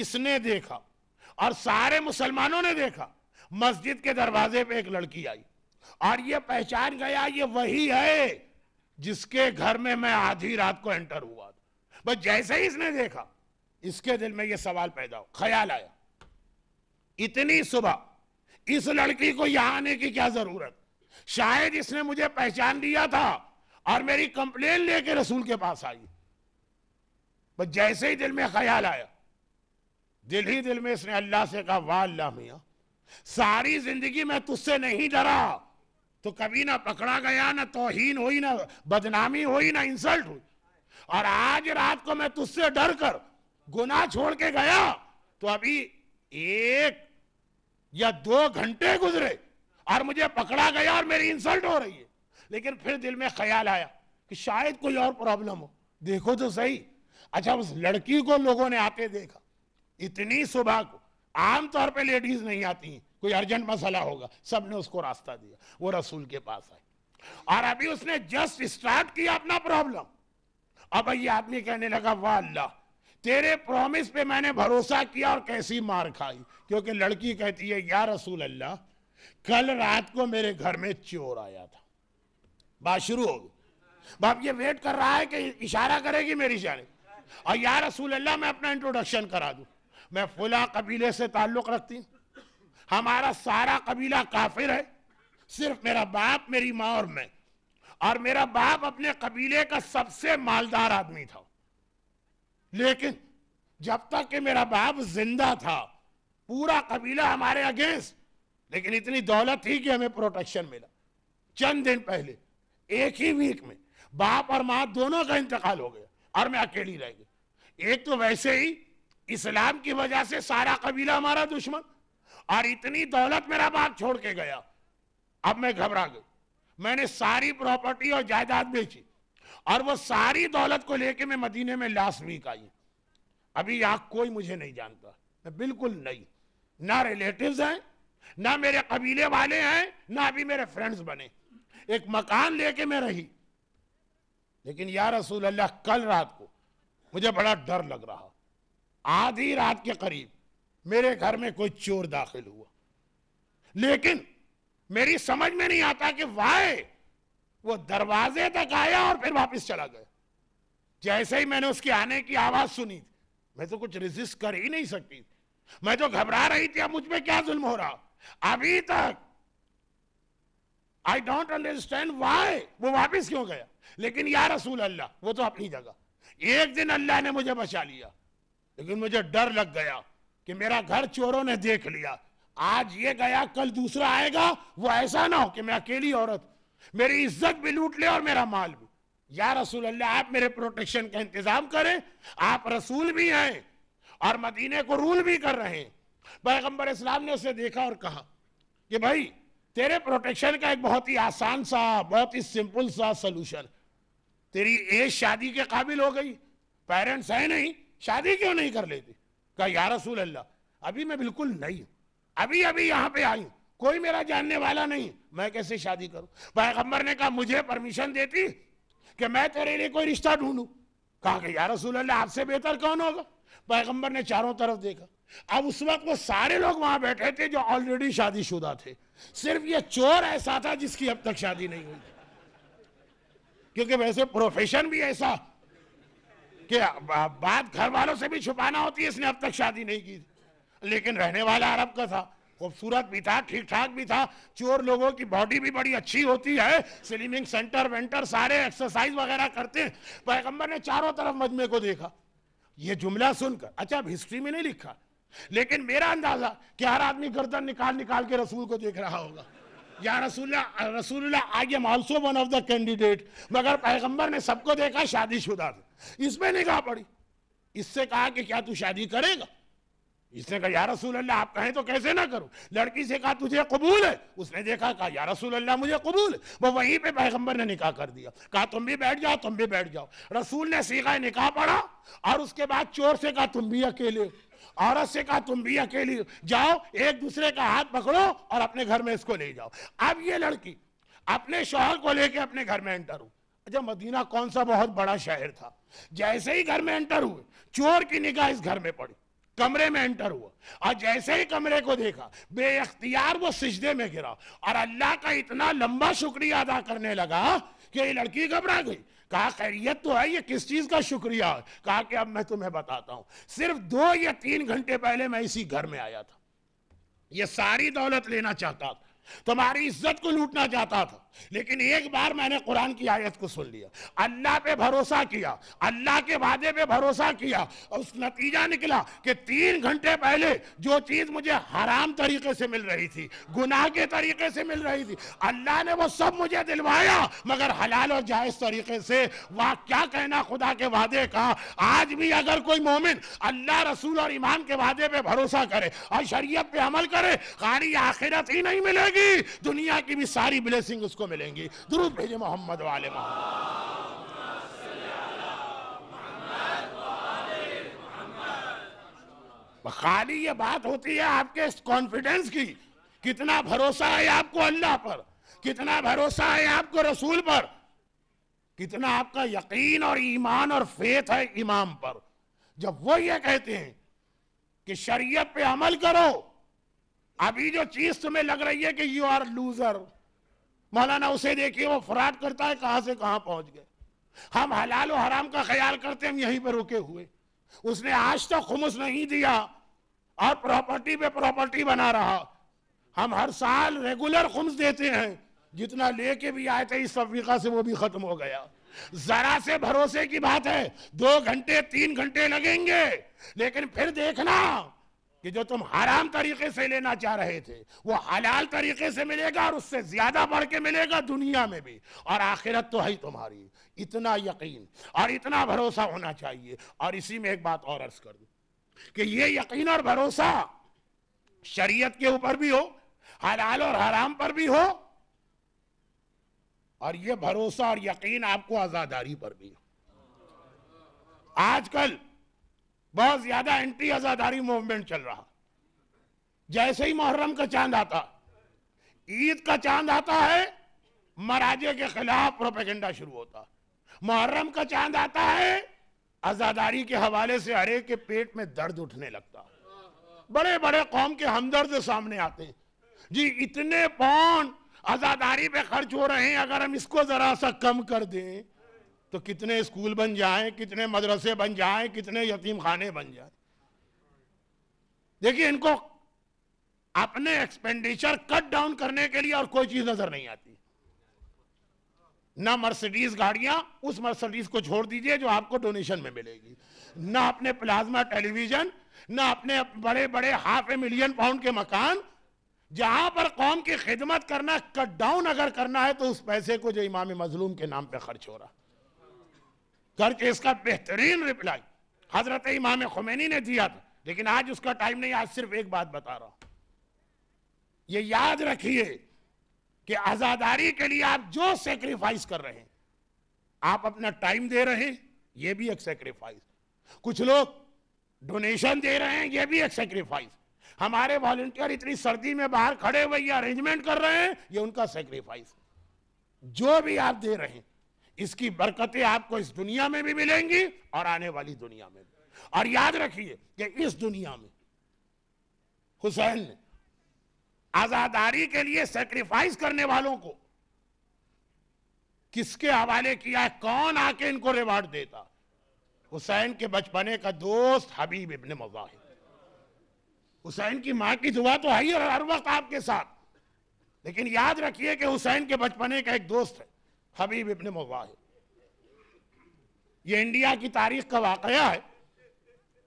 इसने देखा और सारे मुसलमानों ने देखा मस्जिद के दरवाजे पे एक लड़की आई और ये पहचान गया ये वही है जिसके घर में मैं आधी रात को एंटर हुआ बस जैसे ही इसने देखा इसके दिल में यह सवाल पैदा हो ख्याल आया इतनी सुबह इस लड़की को यहां आने की क्या जरूरत शायद इसने मुझे पहचान लिया था और मेरी कंप्लेन लेके रसूल के पास आई बस जैसे ही दिल में ख्याल आया दिल ही दिल में इसने अल्लाह से कहा वाह अल्लाह सारी जिंदगी में तुझसे नहीं डरा तो कभी ना पकड़ा गया ना तोहीन हुई ना बदनामी हुई ना इंसल्ट हुई और आज रात को मैं तुझसे डर कर गुना छोड़ के गया तो अभी एक या दो घंटे गुजरे और मुझे पकड़ा गया और मेरी इंसल्ट हो रही है लेकिन फिर दिल में ख्याल आया कि शायद कोई और प्रॉब्लम हो देखो तो सही अच्छा उस लड़की को लोगों ने आते देखा इतनी सुबह को आमतौर पे लेडीज नहीं आती हैं कोई अर्जेंट मसला होगा सब ने उसको रास्ता दिया वो रसूल के पास आई और अभी उसने जस्ट स्टार्ट किया अपना प्रॉब्लम अब ये आदमी कहने लगा वाह अल्लाह तेरे प्रॉमिस पे मैंने भरोसा किया और कैसी मार खाई क्योंकि लड़की कहती है या रसूल अल्लाह कल रात को मेरे घर में चोर आया था बात शुरू हो गई बाप ये वेट कर रहा है कि इशारा करेगी मेरी जाने और या रसूल अल्लाह मैं अपना इंट्रोडक्शन करा दूं मैं फुला कबीले से ताल्लुक़ रखती हूँ हमारा सारा कबीला काफिर है सिर्फ मेरा बाप मेरी माँ और मैं और मेरा बाप अपने कबीले का सबसे मालदार आदमी था लेकिन जब तक कि मेरा बाप जिंदा था पूरा कबीला हमारे अगेंस्ट लेकिन इतनी दौलत थी कि हमें प्रोटेक्शन मिला चंद दिन पहले एक ही वीक में बाप और माँ दोनों का इंतकाल हो गया और मैं अकेली रह गई एक तो वैसे ही इस्लाम की वजह से सारा कबीला हमारा दुश्मन और इतनी दौलत मेरा बाप छोड़ के गया अब मैं घबरा गई मैंने सारी प्रॉपर्टी और जायदाद बेची और वो सारी दौलत को लेके मैं मदीने में लास्ट वीक आई अभी यहां कोई मुझे नहीं जानता मैं बिल्कुल नहीं ना रिलेटिव्स हैं ना मेरे कबीले वाले हैं ना अभी मेरे फ्रेंड्स बने एक मकान लेके मैं रही लेकिन यार रसूल अल्लाह कल रात को मुझे बड़ा डर लग रहा आधी रात के करीब मेरे घर में कोई चोर दाखिल हुआ लेकिन मेरी समझ में नहीं आता कि वाय वो दरवाजे तक आया और फिर वापस चला गया जैसे ही मैंने उसके आने की आवाज सुनी मैं तो कुछ रिजिस्ट कर ही नहीं सकती मैं तो घबरा रही थी अब मुझ में क्या जुल्म हो रहा अभी तक आई डोंट अंडरस्टैंड वाई वो वापस क्यों गया लेकिन या रसूल अल्लाह वो तो अपनी जगह एक दिन अल्लाह ने मुझे बचा लिया लेकिन मुझे डर लग गया कि मेरा घर चोरों ने देख लिया आज ये गया कल दूसरा आएगा वो ऐसा ना हो कि मैं अकेली औरत मेरी इज्जत भी लूट ले और मेरा माल भी या रसूल अल्लाह आप मेरे प्रोटेक्शन का इंतजाम करें आप रसूल भी हैं और मदीने को रूल भी कर रहे हैं पैगम्बर इस्लाम ने उसे देखा और कहा कि भाई तेरे प्रोटेक्शन का एक बहुत ही आसान सा बहुत ही सिंपल सा सोल्यूशन तेरी एज शादी के काबिल हो गई पेरेंट्स हैं नहीं शादी क्यों नहीं कर लेती कहा या रसूल अल्लाह अभी मैं बिल्कुल नहीं हूं अभी अभी यहां पे आई कोई मेरा जानने वाला नहीं मैं कैसे शादी करूं पैगम्बर ने कहा मुझे परमिशन देती कि मैं तेरे लिए कोई रिश्ता ढूंढूं कहा कि यार रसूल अल्लाह आपसे बेहतर कौन होगा पैगम्बर ने चारों तरफ देखा अब उस वक्त वो सारे लोग वहां बैठे थे जो ऑलरेडी शादीशुदा थे सिर्फ ये चोर ऐसा था जिसकी अब तक शादी नहीं हुई क्योंकि वैसे प्रोफेशन भी ऐसा कि बात घर वालों से भी छुपाना होती है इसने अब तक शादी नहीं की थी लेकिन रहने वाला अरब का था खूबसूरत भी था ठीक ठाक भी था चोर लोगों की बॉडी भी बड़ी अच्छी होती है स्विमिंग सेंटर वेंटर सारे एक्सरसाइज वगैरह करते हैं पैगम्बर ने चारों तरफ मजमे को देखा ये जुमला सुनकर अच्छा अब हिस्ट्री में नहीं लिखा लेकिन मेरा अंदाजा कि हर आदमी गर्दन निकाल निकाल के रसूल को देख रहा होगा या रसूल रसूल आगे am one of the candidate मगर पैगंबर ने सबको देखा शादीशुदा थे इसमें निगाह पड़ी इससे कहा कि क्या तू शादी करेगा इसने कहा या रसूल अल्लाह आप कहें तो कैसे ना करूं लड़की से कहा तुझे कबूल है उसने देखा कहा या रसूल अल्लाह मुझे कबूल वो वहीं पे पैगंबर ने निकाह कर दिया कहा तुम भी बैठ जाओ तुम भी बैठ जाओ रसूल ने सीखा निकाह पढ़ा और उसके बाद चोर से कहा तुम भी अकेले औरत से कहा तुम भी अकेले जाओ एक दूसरे का हाथ पकड़ो और अपने घर में इसको ले जाओ अब ये लड़की अपने शोहर को लेके अपने घर में एंटर हुई अच्छा मदीना कौन सा बहुत बड़ा शहर था जैसे ही घर में एंटर हुए चोर की निगाह इस घर में पड़ी कमरे में एंटर हुआ और जैसे ही कमरे को देखा बेख्तियार वो सिजदे में गिरा और अल्लाह का इतना लंबा शुक्रिया अदा करने लगा कि ये लड़की घबरा गई कहा खैरियत तो है ये किस चीज़ का शुक्रिया है कहा कि अब मैं तुम्हें बताता हूं सिर्फ दो या तीन घंटे पहले मैं इसी घर में आया था ये सारी दौलत लेना चाहता था तुम्हारी इज्जत को लूटना चाहता था लेकिन एक बार मैंने कुरान की आयत को सुन लिया अल्लाह पे भरोसा किया अल्लाह के वादे पे भरोसा किया और उस नतीजा निकला कि तीन घंटे पहले जो चीज़ मुझे हराम तरीके से मिल रही थी गुनाह के तरीके से मिल रही थी अल्लाह ने वो सब मुझे दिलवाया मगर हलाल और जायज़ तरीके से वाह क्या कहना खुदा के वादे का आज भी अगर कोई मोमिन अल्लाह रसूल और ईमान के वादे पर भरोसा करे और शरीय पे अमल करे खाली आखिरत ही नहीं मिलेगी मिलेगी दुनिया की भी सारी ब्लेसिंग उसको मिलेंगी दुरुद भेजे मोहम्मद वाले मोहम्मद खाली ये बात होती है आपके कॉन्फिडेंस की कितना भरोसा है आपको अल्लाह पर कितना भरोसा है आपको रसूल पर कितना आपका यकीन और ईमान और फेथ है इमाम पर जब वो ये कहते हैं कि शरीयत पे अमल करो अभी जो चीज तुम्हें लग रही है कि यू आर लूजर मौलाना उसे देखिए वो फ्रॉड करता है कहां से कहां पहुंच गए हम हलाल और हराम का ख्याल करते हम यहीं पर रुके हुए उसने आज तक तो खुमस नहीं दिया और प्रॉपर्टी पे प्रॉपर्टी बना रहा हम हर साल रेगुलर खुमस देते हैं जितना लेके भी आए थे इस सफीका से वो भी खत्म हो गया जरा से भरोसे की बात है दो घंटे तीन घंटे लगेंगे लेकिन फिर देखना कि जो तुम हराम तरीके से लेना चाह रहे थे वो हलाल तरीके से मिलेगा और उससे ज्यादा बढ़ के मिलेगा दुनिया में भी और आखिरत तो है ही तुम्हारी इतना यकीन और इतना भरोसा होना चाहिए और इसी में एक बात और अर्ज कर दूं कि ये यकीन और भरोसा शरीयत के ऊपर भी हो हलाल और हराम पर भी हो और ये भरोसा और यकीन आपको आजादारी पर भी हो आजकल बहुत ज्यादा एंटी आजादारी मूवमेंट चल रहा जैसे ही मुहर्रम का चांद आता ईद का चांद आता है मराजे के खिलाफ प्रोपेगेंडा शुरू होता मुहर्रम का चांद आता है आजादारी के हवाले से हरे के पेट में दर्द उठने लगता बड़े बड़े कौम के हमदर्द सामने आते हैं जी इतने पौन आजादारी पे खर्च हो रहे हैं अगर हम इसको जरा सा कम कर दें तो कितने स्कूल बन जाएं कितने मदरसे बन जाएं कितने यतीम खाने बन जाएं देखिए इनको अपने एक्सपेंडिचर कट डाउन करने के लिए और कोई चीज नजर नहीं आती ना मर्सिडीज गाड़ियां उस मर्सिडीज को छोड़ दीजिए जो आपको डोनेशन में मिलेगी ना अपने प्लाज्मा टेलीविजन ना अपने बड़े बड़े हाफ ए मिलियन पाउंड के मकान जहां पर कौम की खिदमत करना कट डाउन अगर करना है तो उस पैसे को जो इमाम मजलूम के नाम पर खर्च हो रहा करके इसका बेहतरीन रिप्लाई हजरत इमाम खुमैनी ने दिया था लेकिन आज उसका टाइम नहीं आज सिर्फ एक बात बता रहा हूं ये याद रखिए कि आजादारी के लिए आप जो सेक्रीफाइस कर रहे हैं आप अपना टाइम दे रहे हैं ये भी एक सेक्रीफाइस कुछ लोग डोनेशन दे रहे हैं ये भी एक सेक्रीफाइस हमारे वॉलंटियर इतनी सर्दी में बाहर खड़े हुए ये अरेंजमेंट कर रहे हैं ये उनका सेक्रीफाइस जो भी आप दे रहे हैं इसकी बरकतें आपको इस दुनिया में भी मिलेंगी और आने वाली दुनिया में भी और याद रखिए कि इस दुनिया में हुसैन ने आजादारी के लिए सेक्रीफाइस करने वालों को किसके हवाले किया है कौन आके इनको रिवार्ड देता हुसैन के बचपने का दोस्त हबीब इबन मजाहिद हुसैन की मां की दुआ तो है ही और हर वक्त आपके साथ लेकिन याद रखिए कि हुसैन के बचपने का एक दोस्त है हबीब इबन मुजाह ये इंडिया की तारीख का वाकया है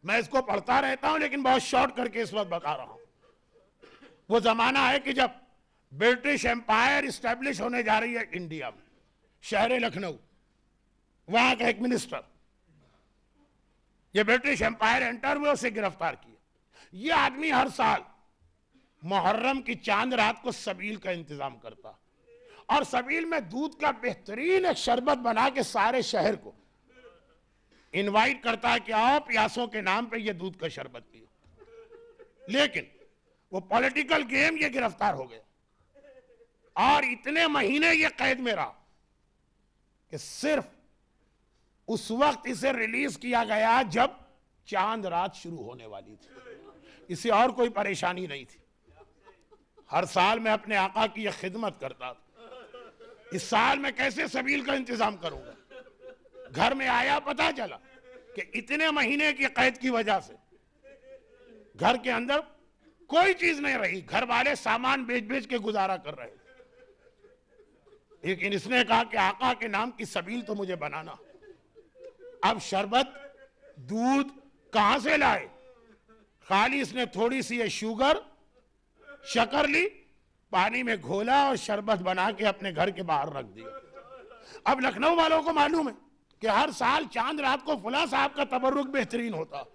मैं इसको पढ़ता रहता हूं लेकिन बहुत शॉर्ट करके इस वक्त बता रहा हूं वो जमाना है कि जब ब्रिटिश एम्पायर स्टैब्लिश होने जा रही है इंडिया में शहर लखनऊ वहां का एक मिनिस्टर ये ब्रिटिश एम्पायर एंटर हुए उसे गिरफ्तार किया ये आदमी हर साल मुहर्रम की चांद रात को सबील का इंतजाम करता और सबील में दूध का बेहतरीन एक शरबत बना के सारे शहर को इनवाइट करता है कि आओ प्यासों के नाम पे ये दूध का शरबत पियो लेकिन वो पॉलिटिकल गेम ये गिरफ्तार हो गया और इतने महीने ये कैद में रहा कि सिर्फ उस वक्त इसे रिलीज किया गया जब चांद रात शुरू होने वाली थी इसे और कोई परेशानी नहीं थी हर साल मैं अपने आका की यह खिदमत करता था इस साल में कैसे सबील का इंतजाम करूंगा घर में आया पता चला कि इतने महीने की कैद की वजह से घर के अंदर कोई चीज नहीं रही घर वाले सामान बेच बेच के गुजारा कर रहे लेकिन इसने कहा कि आका के नाम की सबील तो मुझे बनाना अब शरबत दूध कहां से लाए खाली इसने थोड़ी सी ये शुगर शकर ली पानी में घोला और शरबत बना के अपने घर के बाहर रख दिया अब लखनऊ वालों को मालूम है कि हर साल चांद रात को फुला साहब का तबरुक बेहतरीन होता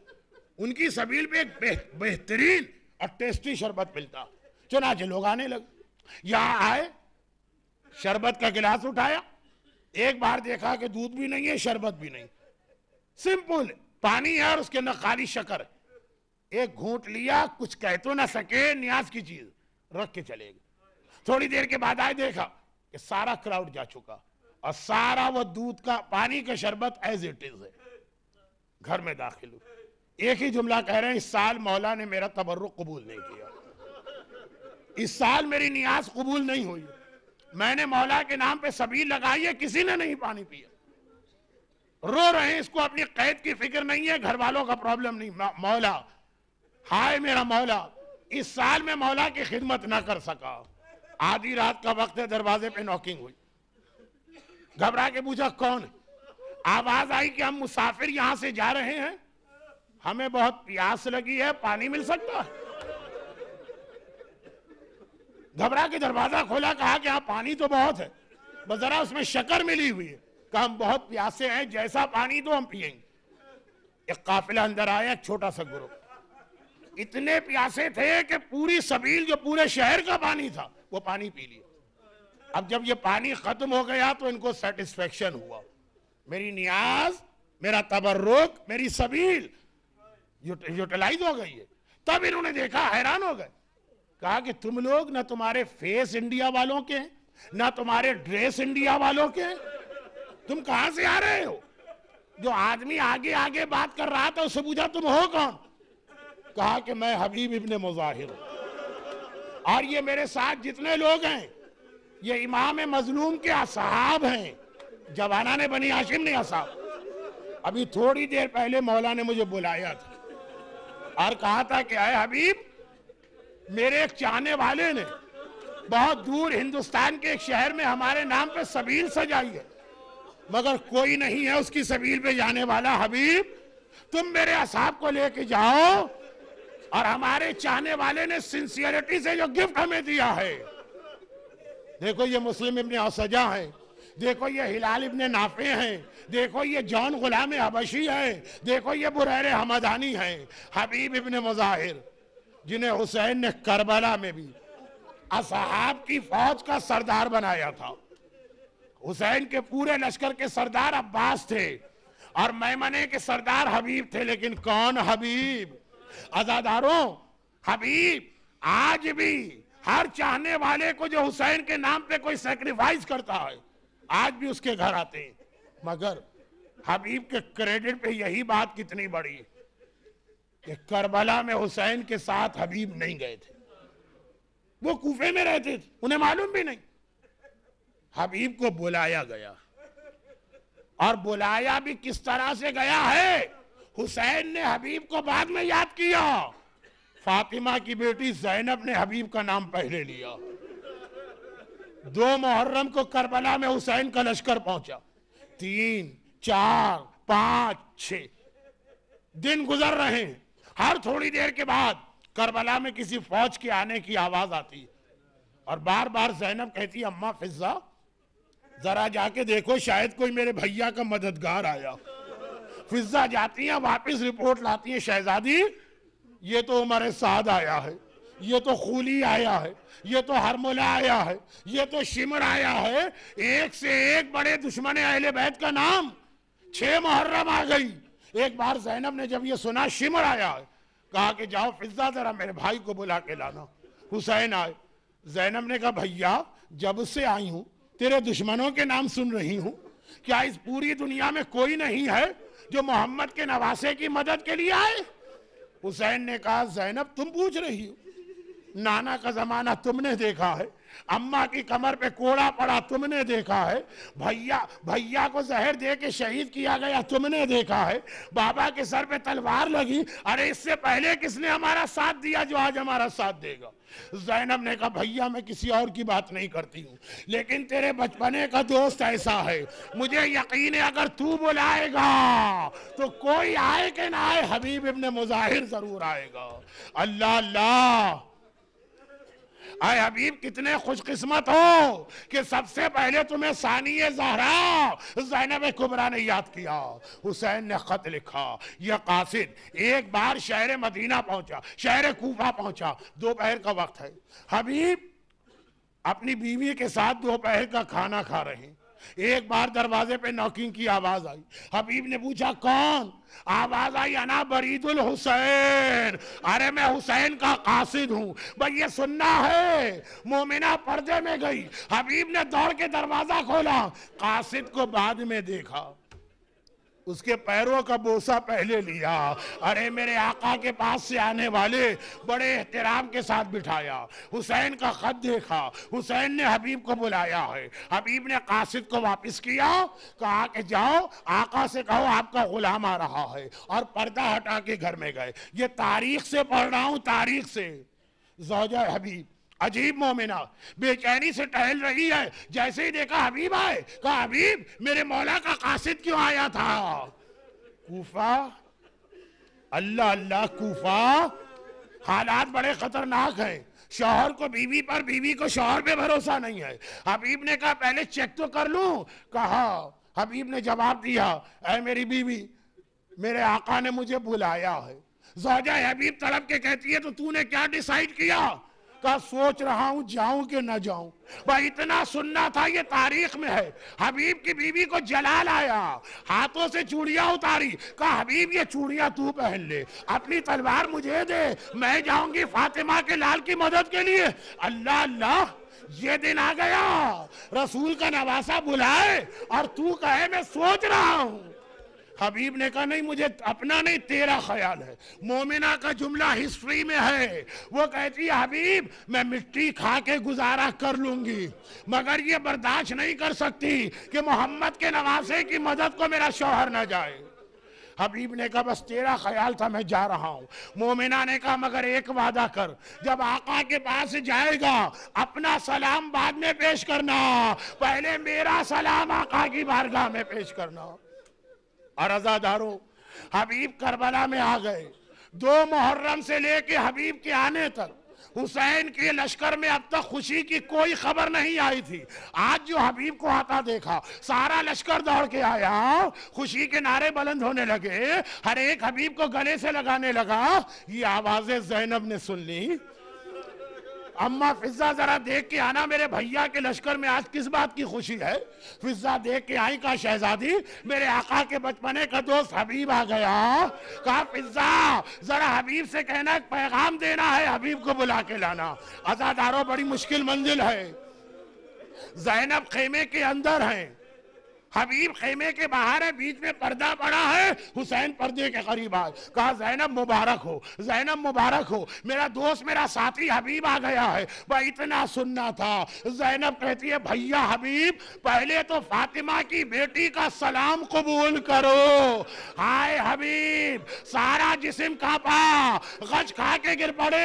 उनकी सबील पे एक बेहतरीन और टेस्टी शरबत मिलता चुनाचे लोग आने लगे यहाँ आए शरबत का गिलास उठाया एक बार देखा कि दूध भी नहीं है शरबत भी नहीं सिंपल पानी है और उसके अंदर खाली शकर एक घूट लिया कुछ कह तो ना सके न्याज की चीज रख के चले गए थोड़ी देर के बाद आए देखा कि सारा क्राउड जा चुका और सारा वो दूध का पानी का शरबत एज इट इज है घर में दाखिल हुए एक ही जुमला कह रहे हैं इस साल मौला ने मेरा तबर्रुक कबूल नहीं किया इस साल मेरी नियाज कबूल नहीं हुई मैंने मौला के नाम पे सभी लगाई है किसी ने नहीं पानी पिया रो रहे हैं इसको अपनी कैद की फिक्र नहीं है घर वालों का प्रॉब्लम नहीं मौला हाय मेरा मौला इस साल में मौला की खिदमत ना कर सका आधी रात का वक्त है दरवाजे पे नॉकिंग हुई घबरा के पूछा कौन आवाज आई कि हम मुसाफिर यहां से जा रहे हैं हमें बहुत प्यास लगी है पानी मिल सकता है घबरा के दरवाजा खोला कहा कि आप हाँ, पानी तो बहुत है बस जरा उसमें शक्कर मिली हुई है कहा हम बहुत प्यासे हैं जैसा पानी तो हम पियेंगे एक काफिला अंदर आया एक छोटा सा ग्रुप इतने प्यासे थे कि पूरी सबील जो पूरे शहर का पानी था वो पानी पी लिया अब जब ये पानी ख़त्म हो गया तो इनको सेटिस्फेक्शन हुआ मेरी नियाज मेरा तबर्रुक मेरी सबील यूटिलाइज हो गई है तब इन्होंने देखा हैरान हो गए कहा कि तुम लोग ना तुम्हारे फेस इंडिया वालों के ना तुम्हारे ड्रेस इंडिया वालों के तुम कहां से आ रहे हो जो आदमी आगे आगे बात कर रहा था उससे पूछा तुम हो कौन कहा कि मैं हबीब इबन मुजाहिर और ये मेरे साथ जितने लोग हैं ये इमाम मजलूम के असहाब हैं जवाना ने बनी आशिम ने असहाब अभी थोड़ी देर पहले मौला ने मुझे बुलाया था और कहा था कि आए हबीब मेरे एक चाहने वाले ने बहुत दूर हिंदुस्तान के एक शहर में हमारे नाम पे सबील सजाई है मगर कोई नहीं है उसकी सबील पे जाने वाला हबीब तुम मेरे असाब को लेके जाओ और हमारे चाहने वाले ने सिंसियरिटी से जो गिफ्ट हमें दिया है देखो ये मुस्लिम इबन असजा है देखो ये हिलाल इब्ने नाफे हैं देखो ये जॉन गुलाम हबशी है देखो ये बुरैर हमदानी है हबीब इबन मुजाहिर जिन्हें हुसैन ने करबला में भी असहाब की फौज का सरदार बनाया था हुसैन के पूरे लश्कर के सरदार अब्बास थे और मैमने के सरदार हबीब थे लेकिन कौन हबीब अजादारों हबीब आज भी हर चाहने वाले को जो हुसैन के नाम पे कोई सेक्रीफाइस करता है आज भी उसके घर आते हैं मगर हबीब के क्रेडिट पे यही बात कितनी बड़ी कि करबला में हुसैन के साथ हबीब नहीं गए थे वो कूफे में रहते थे उन्हें मालूम भी नहीं हबीब को बुलाया गया और बुलाया भी किस तरह से गया है हुसैन ने हबीब को बाद में याद किया फातिमा की बेटी जैनब ने हबीब का नाम पहले लिया दो मुहर्रम को करबला में हुसैन का लश्कर पहुंचा तीन चार पांच छ दिन गुजर रहे हैं हर थोड़ी देर के बाद करबला में किसी फौज के आने की आवाज आती है और बार बार जैनब कहती है अम्मा फिजा जरा जाके देखो शायद कोई मेरे भैया का मददगार आया फिजा जाती हैं वापस रिपोर्ट लाती हैं शहजादी ये तो हमारे साथ आया है ये तो खूली आया है ये तो हरमोला आया है ये तो शिमर आया है एक से एक बड़े दुश्मन अहले बैत का नाम छह मुहर्रम आ गई एक बार जैनब ने जब ये सुना शिमर आया है कहा कि जाओ फिजा जरा मेरे भाई को बुला के लाना हुसैन आए जैनब ने कहा भैया जब से आई हूं तेरे दुश्मनों के नाम सुन रही हूँ क्या इस पूरी दुनिया में कोई नहीं है जो मोहम्मद के नवासे की मदद के लिए आए हुसैन ने कहा जैनब तुम पूछ रही हो नाना का जमाना तुमने देखा है अम्मा की कमर पे कोड़ा पड़ा तुमने देखा है भैया भैया को जहर दे के शहीद किया गया तुमने देखा है बाबा के सर पे तलवार लगी अरे इससे पहले किसने हमारा साथ दिया जो आज हमारा साथ देगा जैनब ने कहा भैया मैं किसी और की बात नहीं करती हूँ लेकिन तेरे बचपने का दोस्त ऐसा है मुझे यकीन है अगर तू बुलाएगा तो कोई आए के ना आए हबीब इब्ने मुजाहिर जरूर आएगा अल्लाह अल्लाह आए हबीब कितने खुशकिस्मत हो कि सबसे पहले तुम्हें सानी जहरा जैनब कुबरा ने याद किया हुसैन ने खत लिखा यह कासिद एक बार शहर मदीना पहुंचा शहर कूफा पहुंचा दोपहर का वक्त है हबीब अपनी बीवी के साथ दोपहर का खाना खा रहे हैं एक बार दरवाजे पे नॉकिंग की आवाज आई हबीब ने पूछा कौन आवाज आई अना बरीदुल हुसैन अरे मैं हुसैन का कासिद हूं भाई ये सुनना है मोमिना पर्दे में गई हबीब ने दौड़ के दरवाजा खोला कासिद को बाद में देखा उसके पैरों का बोसा पहले लिया अरे मेरे आका के पास से आने वाले बड़े एहतराम के साथ बिठाया हुसैन का खत देखा हुसैन ने हबीब को बुलाया है हबीब ने कासिद को वापस किया कहा कि जाओ आका से कहो आपका गुलाम आ रहा है और पर्दा हटा के घर में गए ये तारीख से पढ़ रहा हूँ तारीख से जोजा हबीब अजीब मोमिना बेचैनी से टहल रही है जैसे ही देखा हबीब आए कहा हबीब मेरे मौला का कासिद क्यों आया था कूफा अल्लाह अल्लाह कूफा हालात बड़े खतरनाक हैं शोहर को बीवी पर बीवी को शोहर पे भरोसा नहीं है हबीब ने कहा पहले चेक तो कर लू कहा हबीब ने जवाब दिया अरे मेरी बीवी मेरे आका ने मुझे बुलाया है जोजा हबीब तड़प के कहती है तो तूने क्या डिसाइड किया का सोच रहा हूं जाऊं कि ना जाऊं भाई इतना सुनना था ये तारीख में है हबीब की बीवी को जलाल आया हाथों से चूड़िया उतारी कहा हबीब ये चूड़िया तू पहन ले अपनी तलवार मुझे दे मैं जाऊंगी फातिमा के लाल की मदद के लिए अल्लाह अल्लाह ये दिन आ गया रसूल का नवासा बुलाए और तू कहे मैं सोच रहा हूं हबीब ने कहा नहीं मुझे अपना नहीं तेरा ख्याल है मोमिना का जुमला हिस्ट्री में है वो कहती है हबीब मैं मिट्टी खा के गुजारा कर लूंगी मगर ये बर्दाश्त नहीं कर सकती कि मोहम्मद के नवासे की मदद को मेरा शौहर ना जाए हबीब ने कहा बस तेरा ख्याल था मैं जा रहा हूँ मोमिना ने कहा मगर एक वादा कर जब आका के पास जाएगा अपना सलाम बाद में पेश करना पहले मेरा सलाम आका की बारगाह में पेश करना और अजादारों हबीब करबला में आ गए दो मुहर्रम से लेके हबीब के आने तक हुसैन के लश्कर में अब तक खुशी की कोई खबर नहीं आई थी आज जो हबीब को आता देखा सारा लश्कर दौड़ के आया खुशी के नारे बुलंद होने लगे हर एक हबीब को गले से लगाने लगा ये आवाजें जैनब ने सुन ली अम्मा फिजा जरा देख के आना मेरे भैया के लश्कर में आज किस बात की खुशी है फिजा देख के आई का शहजादी मेरे आका के बचपने का दोस्त हबीब आ गया कहा फिजा जरा हबीब से कहना पैगाम देना है हबीब को बुला के लाना आजादारों बड़ी मुश्किल मंजिल है जैनब खेमे के अंदर है हबीब खेमे के बाहर है बीच में पर्दा पड़ा है हुसैन पर्दे के करीब आए कहा जैनब मुबारक हो जैनब मुबारक हो मेरा दोस्त मेरा साथी हबीब आ गया है वह इतना सुनना था जैनब कहती है भैया हबीब पहले तो फातिमा की बेटी का सलाम कबूल करो हाय हबीब सारा जिसम पा गज खा के गिर पड़े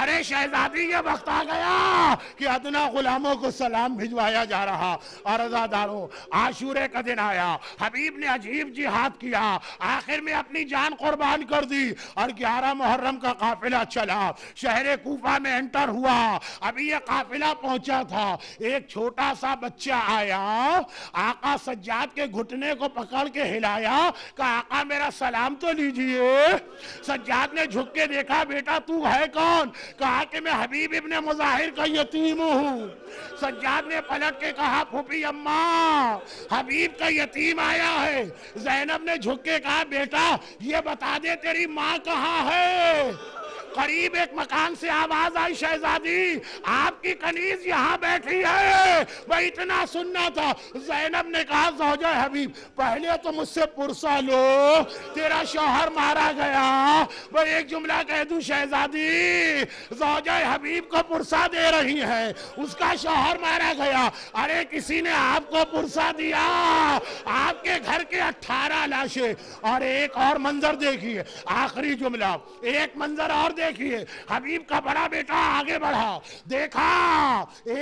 अरे शहजादी ये वक्त आ गया कि अदना गुलामों को सलाम भिजवाया जा रहा और अजादारों आशूर फतेह का दिन आया हबीब ने अजीब जिहाद किया आखिर में अपनी जान कुर्बान कर दी और ग्यारह मुहर्रम का काफिला चला शहर कोफा में एंटर हुआ अभी ये काफिला पहुंचा था एक छोटा सा बच्चा आया आका सज्जाद के घुटने को पकड़ के हिलाया का आका मेरा सलाम तो लीजिए सज्जाद ने झुक के देखा बेटा तू है कौन कहा कि मैं हबीब इब्न मुजाहिर का यतीम हूँ सज्जाद ने पलट के कहा फूफी अम्मा हबीब गरीब का यतीम आया है जैनब ने झुक के कहा बेटा ये बता दे तेरी माँ कहाँ है करीब एक मकान से आवाज आई शहजादी आपकी कनीज यहाँ बैठी है मैं इतना सुनना था जैनब ने कहा सोजो हबीब पहले तो मुझसे पुरसा लो तेरा शोहर मारा गया मैं एक जुमला कह दू शहजादी जौजा हबीब को पुरसा दे रही है उसका शोहर मारा गया अरे किसी ने आपको पुरसा दिया आपके घर के अठारह लाशे और एक और मंजर देखिए आखिरी जुमला एक मंजर और देखिए हबीब का बड़ा बेटा आगे बढ़ा देखा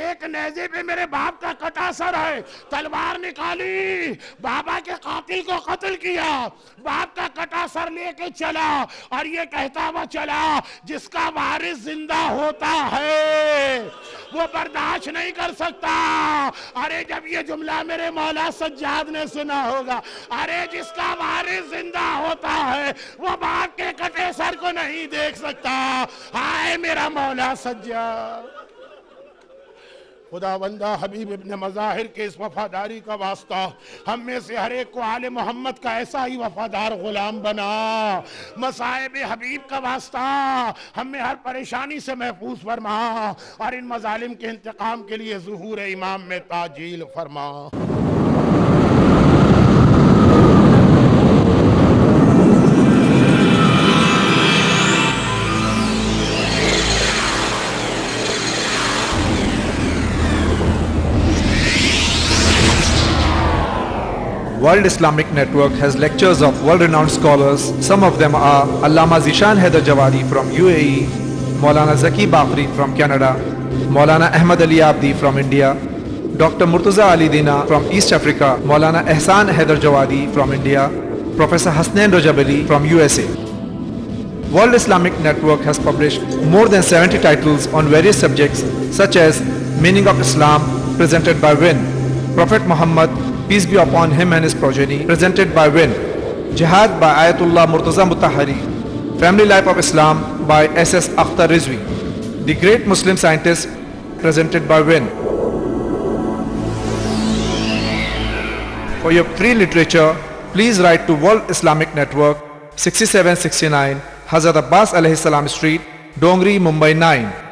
एक नेजे पे मेरे मेरे बाप का कटासर है तलवार निकाली बाबा के कातिल को कत्ल किया बाप का कटासर लेके चला और ये कहता हुआ चला जिसका वारिस जिंदा होता है वो बर्दाश्त नहीं कर सकता अरे जब ये जुमला मेरे मौला सज्जाद ने सुना होगा अरे जिसका वारिस जिंदा होता है वो बाप के कटे सर को नहीं देख सकता हाय मेरा मौला सज्जाद खुदा बंदा हबीब इबन मज़ाहिर के इस वफादारी का वास्ता हम में से हर एक को आल मोहम्मद का ऐसा ही वफादार ग़ुलाम बना मसायब हबीब का वास्ता हमें हर परेशानी से महफूज फरमा और इन मजालिम के इंतकाम के लिए जहूर इमाम में ताजील फरमा
World Islamic Network has lectures of world-renowned scholars. Some of them are Allama Zishan Haider Jawadi from UAE, Maulana Zaki Bafri from Canada, Maulana Ahmad Ali Abdi from India, Dr. Murtaza Ali Dina from East Africa, Maulana Ehsan Haider Jawadi from India, Professor Hasnain Rajabali from USA. World Islamic Network has published more than 70 titles on various subjects such as Meaning of Islam presented by Win, Prophet Muhammad peace be upon him and his progeny, presented by Win, Jihad by Ayatullah Murtaza Mutahari, Family Life of Islam by S.S. Akhtar Rizvi, The Great Muslim Scientist, presented by Win. For your free literature, please write to World Islamic Network, 6769 Hazrat Abbas Alayhi Salam Street, Dongri, Mumbai 9.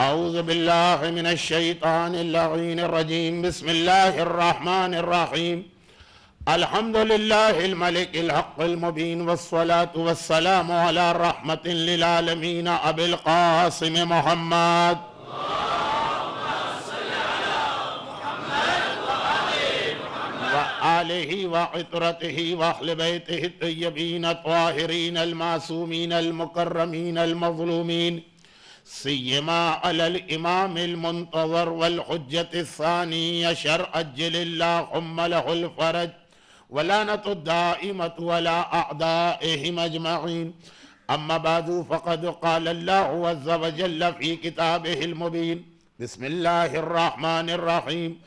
أعوذ بالله من الشيطان اللعين الرجيم بسم الله الرحمن الرحيم الحمد لله الملك الحق المبين والصلاة والسلام على رحمة للعالمين أبي القاسم محمد عليه وعطرته وأهل بيته الطيبين الطاهرين المعصومين المكرمين المظلومين سيما على الإمام المنتظر والحجة الثانية شر أجل اللهم له الفرج ولانة الدائمة ولا أعدائهم أجمعين أما بعد فقد قال الله عز وجل في كتابه المبين بسم الله الرحمن الرحيم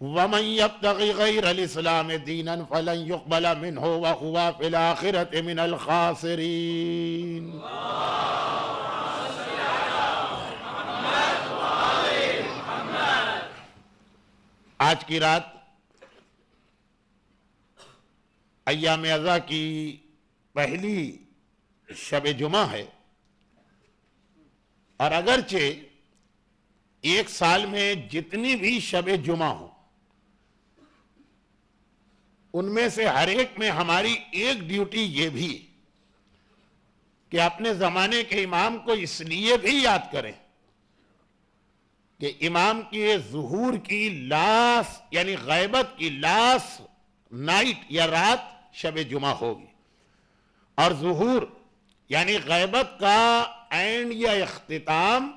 ومن يبتغي غير الإسلام دينا فلن يقبل منه وهو في الآخرة من الخاسرين الله आज की रात अयाम अज़ा की पहली शब जुमा है और अगरचे एक साल में जितनी भी शब जुमा हो उनमें से हर एक में हमारी एक ड्यूटी ये भी कि अपने ज़माने के इमाम को इसलिए भी याद करें कि इमाम के जहूर की लाश यानी गैबत की लाश नाइट या रात शब जुमा होगी और जहूर यानी गैबत का एंड या अख्ताम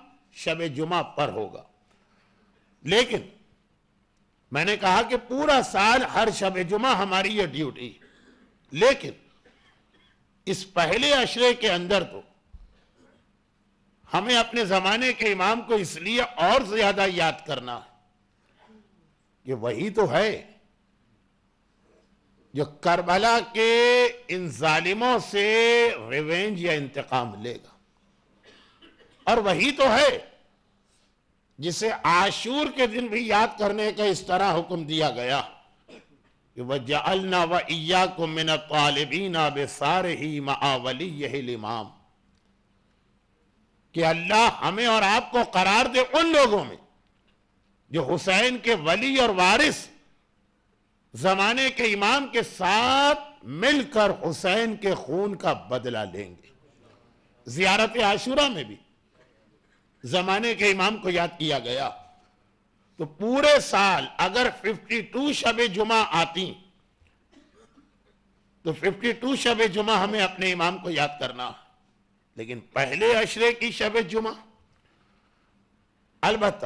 शब जुमा पर होगा लेकिन मैंने कहा कि पूरा साल हर शब जुमा हमारी यह ड्यूटी लेकिन इस पहले अशरे के अंदर तो हमें अपने ज़माने के इमाम को इसलिए और ज़्यादा याद करना कि वही तो है जो करबला के इन ालिमों से रिवेंज या इंतकाम लेगा और वही तो है जिसे आशूर के दिन भी याद करने का इस तरह हुक्म दिया गया कि वह जलना व इया को मिनत बे सारे ही मावली यही इमाम कि अल्लाह हमें और आपको करार दे उन लोगों में जो हुसैन के वली और वारिस जमाने के इमाम के साथ मिलकर हुसैन के खून का बदला लेंगे जियारत आशूरा में भी जमाने के इमाम को याद किया गया तो पूरे साल अगर 52 शब जुमा आती तो 52 शब जुमा हमें अपने इमाम को याद करना है लेकिन पहले अशरे की शब जुमा अलबत्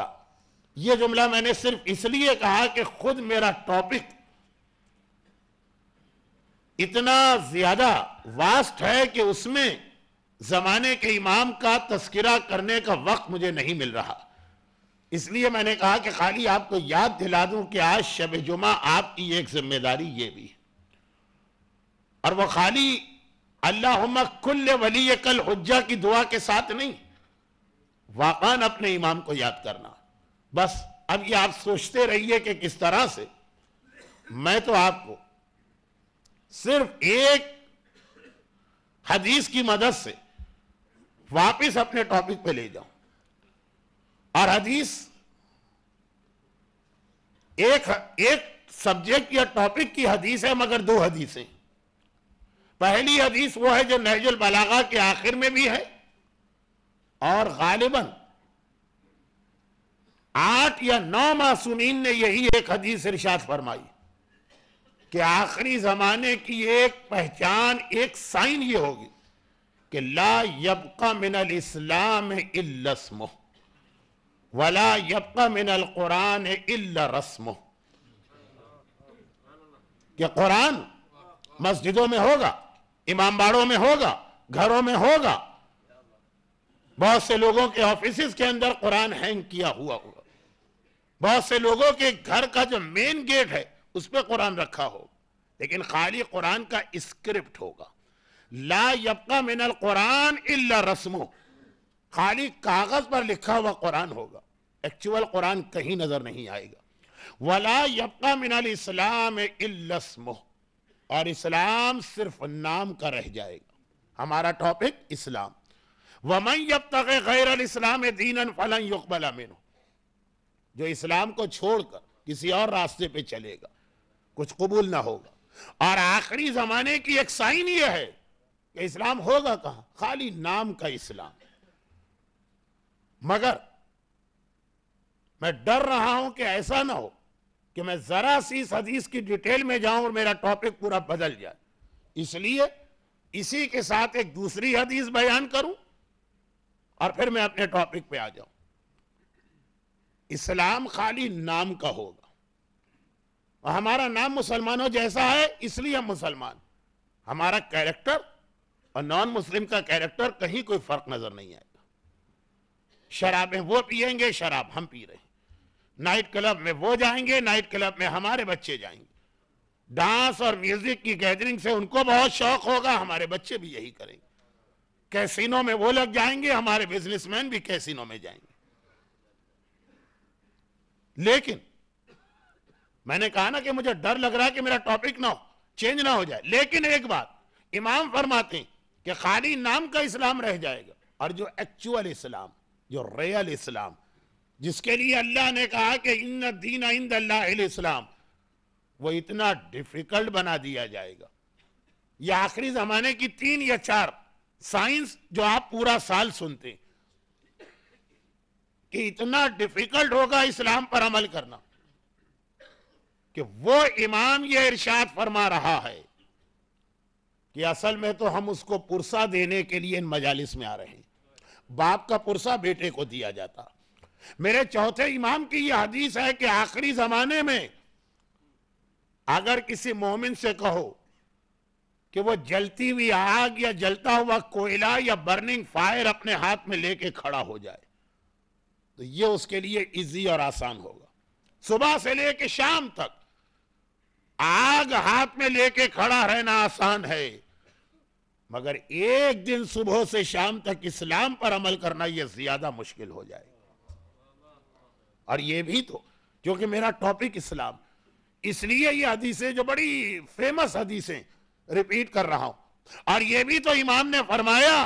यह जुमला मैंने सिर्फ इसलिए कहा कि खुद मेरा टॉपिक इतना ज्यादा वास्ट है कि उसमें जमाने के इमाम का तस्करा करने का वक्त मुझे नहीं मिल रहा इसलिए मैंने कहा कि खाली आपको याद दिला दूं कि आज शब जुमा आपकी एक जिम्मेदारी यह भी है और वह खाली अल्लाह कुल्ल वली कल हज्जा की दुआ के साथ नहीं वाकान अपने इमाम को याद करना बस अब ये आप सोचते रहिए कि किस तरह से मैं तो आपको सिर्फ एक हदीस की मदद से वापस अपने टॉपिक पे ले जाऊं और हदीस एक एक सब्जेक्ट या टॉपिक की हदीस है मगर दो हदीसें पहली हदीस वो है जो नहजुल बलागा के आखिर में भी है और गालिबन आठ या नौ मासूमीन ने यही एक हदीस इर्शाद फरमाई कि आखिरी जमाने की एक पहचान एक साइन ये होगी कि ला यबका मिनल इस्लाम इल्लस्म वला यबका मिनल कुरान इल्ला रस्म कि कुरान मस्जिदों में होगा इमामबाड़ों में होगा घरों में होगा बहुत से लोगों के ऑफिस के अंदर कुरान हैंग किया हुआ होगा बहुत से लोगों के घर का जो मेन गेट है उस पर कुरान रखा हो लेकिन खाली कुरान का स्क्रिप्ट होगा ला यबका मिनल कुरान इल्ला रस्मो खाली कागज पर लिखा हुआ कुरान होगा एक्चुअल कुरान कहीं नजर नहीं आएगा वला यबका मिनल इस्लाम इल्लस्मो और इस्लाम सिर्फ नाम का रह जाएगा हमारा टॉपिक इस्लाम वमन जब तक गैर इस्लाम दीन फलन युकबला जो इस्लाम को छोड़कर किसी और रास्ते पे चलेगा कुछ कबूल ना होगा और आखिरी जमाने की एक साइन यह है कि इस्लाम होगा कहा खाली नाम का इस्लाम मगर मैं डर रहा हूं कि ऐसा ना हो कि मैं ज़रा सी इस हदीस की डिटेल में जाऊं और मेरा टॉपिक पूरा बदल जाए इसलिए इसी के साथ एक दूसरी हदीस बयान करूं और फिर मैं अपने टॉपिक पे आ जाऊं इस्लाम खाली नाम का होगा और हमारा नाम मुसलमानों जैसा है इसलिए हम मुसलमान हमारा कैरेक्टर और नॉन मुस्लिम का कैरेक्टर कहीं कोई फर्क नजर नहीं आएगा शराबें वो पियेंगे शराब हम पी रहे हैं नाइट क्लब में वो जाएंगे नाइट क्लब में हमारे बच्चे जाएंगे डांस और म्यूजिक की गैदरिंग से उनको बहुत शौक होगा हमारे बच्चे भी यही करेंगे कैसीनो में वो लग जाएंगे हमारे बिजनेसमैन भी कैसीनो में जाएंगे लेकिन मैंने कहा ना कि मुझे डर लग रहा है कि मेरा टॉपिक ना हो चेंज ना हो जाए लेकिन एक बात इमाम फरमाते हैं कि खाली नाम का इस्लाम रह जाएगा और जो एक्चुअल इस्लाम जो रियल इस्लाम जिसके लिए अल्लाह ने कहा कि इन दीन इंद इस्लाम वो इतना डिफिकल्ट बना दिया जाएगा यह आखिरी जमाने की तीन या चार साइंस जो आप पूरा साल सुनते हैं कि इतना डिफिकल्ट होगा इस्लाम पर अमल करना कि वो इमाम ये इरशाद फरमा रहा है कि असल में तो हम उसको पुरसा देने के लिए इन मजालिस में आ रहे हैं बाप का पुरसा बेटे को दिया जाता मेरे चौथे इमाम की यह हदीस है कि आखिरी जमाने में अगर किसी मोमिन से कहो कि वो जलती हुई आग या जलता हुआ कोयला या बर्निंग फायर अपने हाथ में लेके खड़ा हो जाए तो ये उसके लिए इजी और आसान होगा सुबह से लेके शाम तक आग हाथ में लेके खड़ा रहना आसान है मगर एक दिन सुबह से शाम तक इस्लाम पर अमल करना यह ज्यादा मुश्किल हो जाएगा और ये भी तो क्योंकि मेरा टॉपिक इस्लाम इसलिए ये हदीसें जो बड़ी फेमस हदीसें रिपीट कर रहा हूं और ये भी तो इमाम ने फरमाया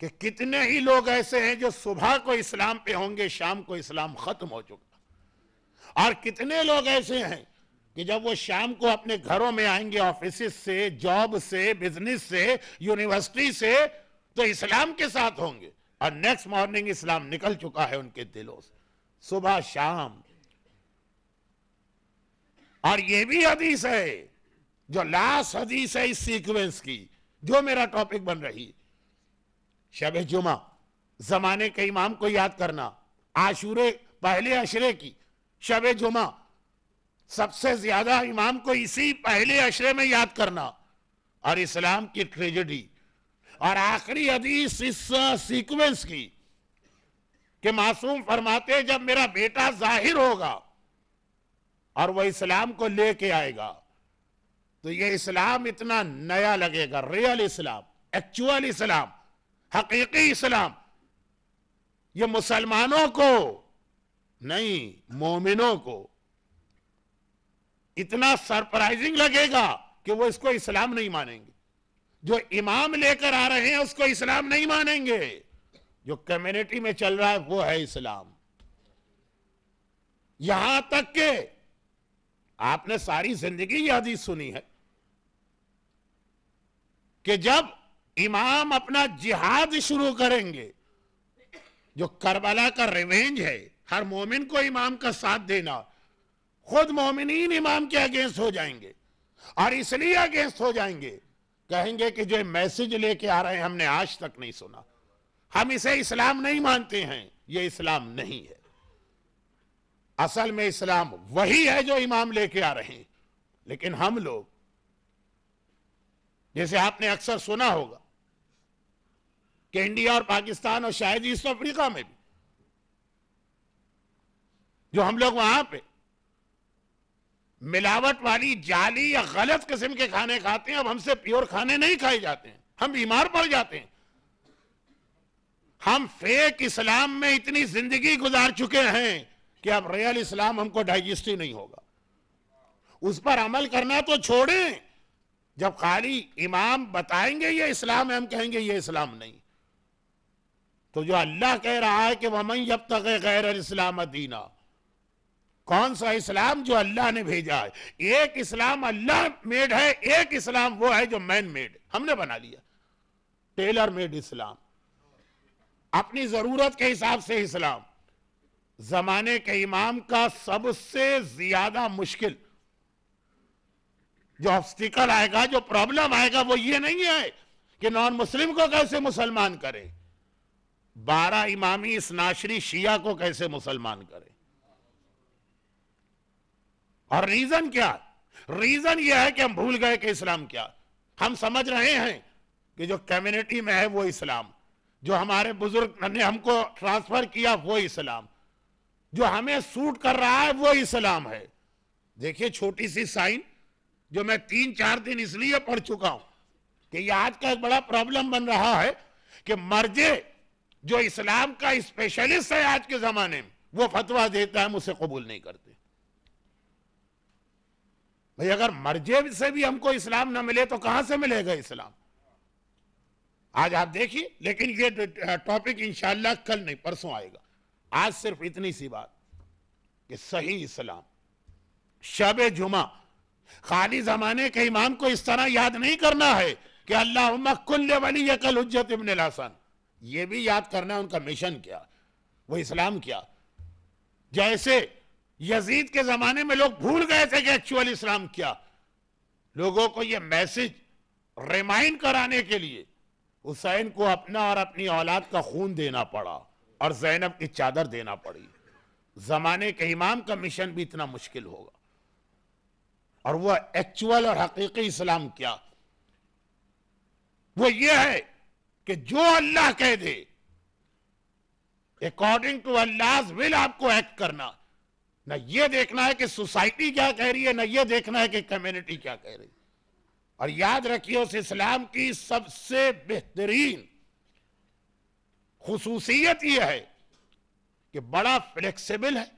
कि कितने ही लोग ऐसे हैं जो सुबह को इस्लाम पे होंगे शाम को इस्लाम खत्म हो चुका और कितने लोग ऐसे हैं कि जब वो शाम को अपने घरों में आएंगे ऑफिस से जॉब से बिजनेस से यूनिवर्सिटी से तो इस्लाम के साथ होंगे और नेक्स्ट मॉर्निंग इस्लाम निकल चुका है उनके दिलों से सुबह शाम और ये भी हदीस है जो लास्ट हदीस है इस सीक्वेंस की जो मेरा टॉपिक बन रही शब जुमा जमाने के इमाम को याद करना आशूरे पहले अशरे की शब जुमा सबसे ज्यादा इमाम को इसी पहले अशरे में याद करना और इस्लाम की ट्रेजेडी और आखिरी हदीस इस सीक्वेंस uh, की कि मासूम फरमाते जब मेरा बेटा जाहिर होगा और वह इस्लाम को लेके आएगा तो ये इस्लाम इतना नया लगेगा रियल इस्लाम एक्चुअल इस्लाम हकीकी इस्लाम ये मुसलमानों को नहीं मोमिनों को इतना सरप्राइजिंग लगेगा कि वो इसको इस्लाम नहीं मानेंगे जो इमाम लेकर आ रहे हैं उसको इस्लाम नहीं मानेंगे जो कम्युनिटी में चल रहा है वो है इस्लाम यहां तक के आपने सारी जिंदगी याद ही सुनी है कि जब इमाम अपना जिहाद शुरू करेंगे जो करबला का रिवेंज है हर मोमिन को इमाम का साथ देना खुद मोमिन इमाम के अगेंस्ट हो जाएंगे और इसलिए अगेंस्ट हो जाएंगे कहेंगे कि जो मैसेज लेके आ रहे हैं हमने आज तक नहीं सुना हम इसे इस्लाम नहीं मानते हैं ये इस्लाम नहीं है असल में इस्लाम वही है जो इमाम लेके आ रहे हैं लेकिन हम लोग जैसे आपने अक्सर सुना होगा कि इंडिया और पाकिस्तान और शायद ईस्ट अफ्रीका में भी जो हम लोग वहां पे मिलावट वाली जाली या गलत किस्म के खाने खाते हैं अब हमसे प्योर खाने नहीं खाए जाते हैं हम बीमार पड़ जाते हैं हम फेक इस्लाम में इतनी जिंदगी गुजार चुके हैं कि अब रियल इस्लाम हमको डाइजेस्ट ही नहीं होगा उस पर अमल करना तो छोड़ें जब खाली इमाम बताएंगे ये इस्लाम है हम कहेंगे ये इस्लाम नहीं तो जो अल्लाह कह रहा है कि वमई जब तक है गैर इस्लाम दीना कौन सा इस्लाम जो अल्लाह ने भेजा है एक इस्लाम अल्लाह मेड है एक इस्लाम वो है जो मैन मेड हमने बना लिया टेलर मेड इस्लाम अपनी ज़रूरत के हिसाब से इस्लाम ज़माने के इमाम का सबसे ज़्यादा मुश्किल जो ऑब्स्टिकल आएगा जो प्रॉब्लम आएगा वो ये नहीं है कि नॉन मुस्लिम को कैसे मुसलमान करें बारह इमामी इस नाशरी शिया को कैसे मुसलमान करें और रीजन क्या रीजन यह है कि हम भूल गए कि इस्लाम क्या हम समझ रहे हैं कि जो कम्युनिटी में है वो इस्लाम जो हमारे बुजुर्ग ने हमको ट्रांसफर किया वो इस्लाम जो हमें सूट कर रहा है वो इस्लाम है देखिए छोटी सी साइन जो मैं तीन चार दिन इसलिए पढ़ चुका हूं कि ये आज का एक बड़ा प्रॉब्लम बन रहा है कि मर्जे जो इस्लाम का स्पेशलिस्ट है आज के जमाने में वो फतवा देता है हम उसे कबूल नहीं करते भाई अगर मर्जे से भी हमको इस्लाम ना मिले तो कहां से मिलेगा इस्लाम आज आप देखिए लेकिन ये टॉपिक तो, इंशाला कल नहीं परसों आएगा आज सिर्फ इतनी सी बात कि सही इस्लाम शब जुमा खाली जमाने के इमाम को इस तरह याद नहीं करना है कि अल्लाह वाली ये कल उज्जत इबन लासन ये भी याद करना उनका मिशन क्या वो इस्लाम क्या जैसे यजीद के जमाने में लोग भूल गए थे कि एक्चुअल इस्लाम क्या लोगों को यह मैसेज रिमाइंड कराने के लिए हुसैन को अपना और अपनी औलाद का खून देना पड़ा और जैनब की चादर देना पड़ी ज़माने के इमाम का मिशन भी इतना मुश्किल होगा और वह एक्चुअल और हकीकी इस्लाम क्या वो ये है कि जो अल्लाह कह दे अकॉर्डिंग टू अल्लाह विल आपको एक्ट करना ना ये देखना है कि सोसाइटी क्या कह रही है ना ये देखना है कि कम्युनिटी क्या कह रही है और याद रखिए उस इस्लाम की सबसे बेहतरीन खसूसियत यह है कि बड़ा फ्लेक्सिबल है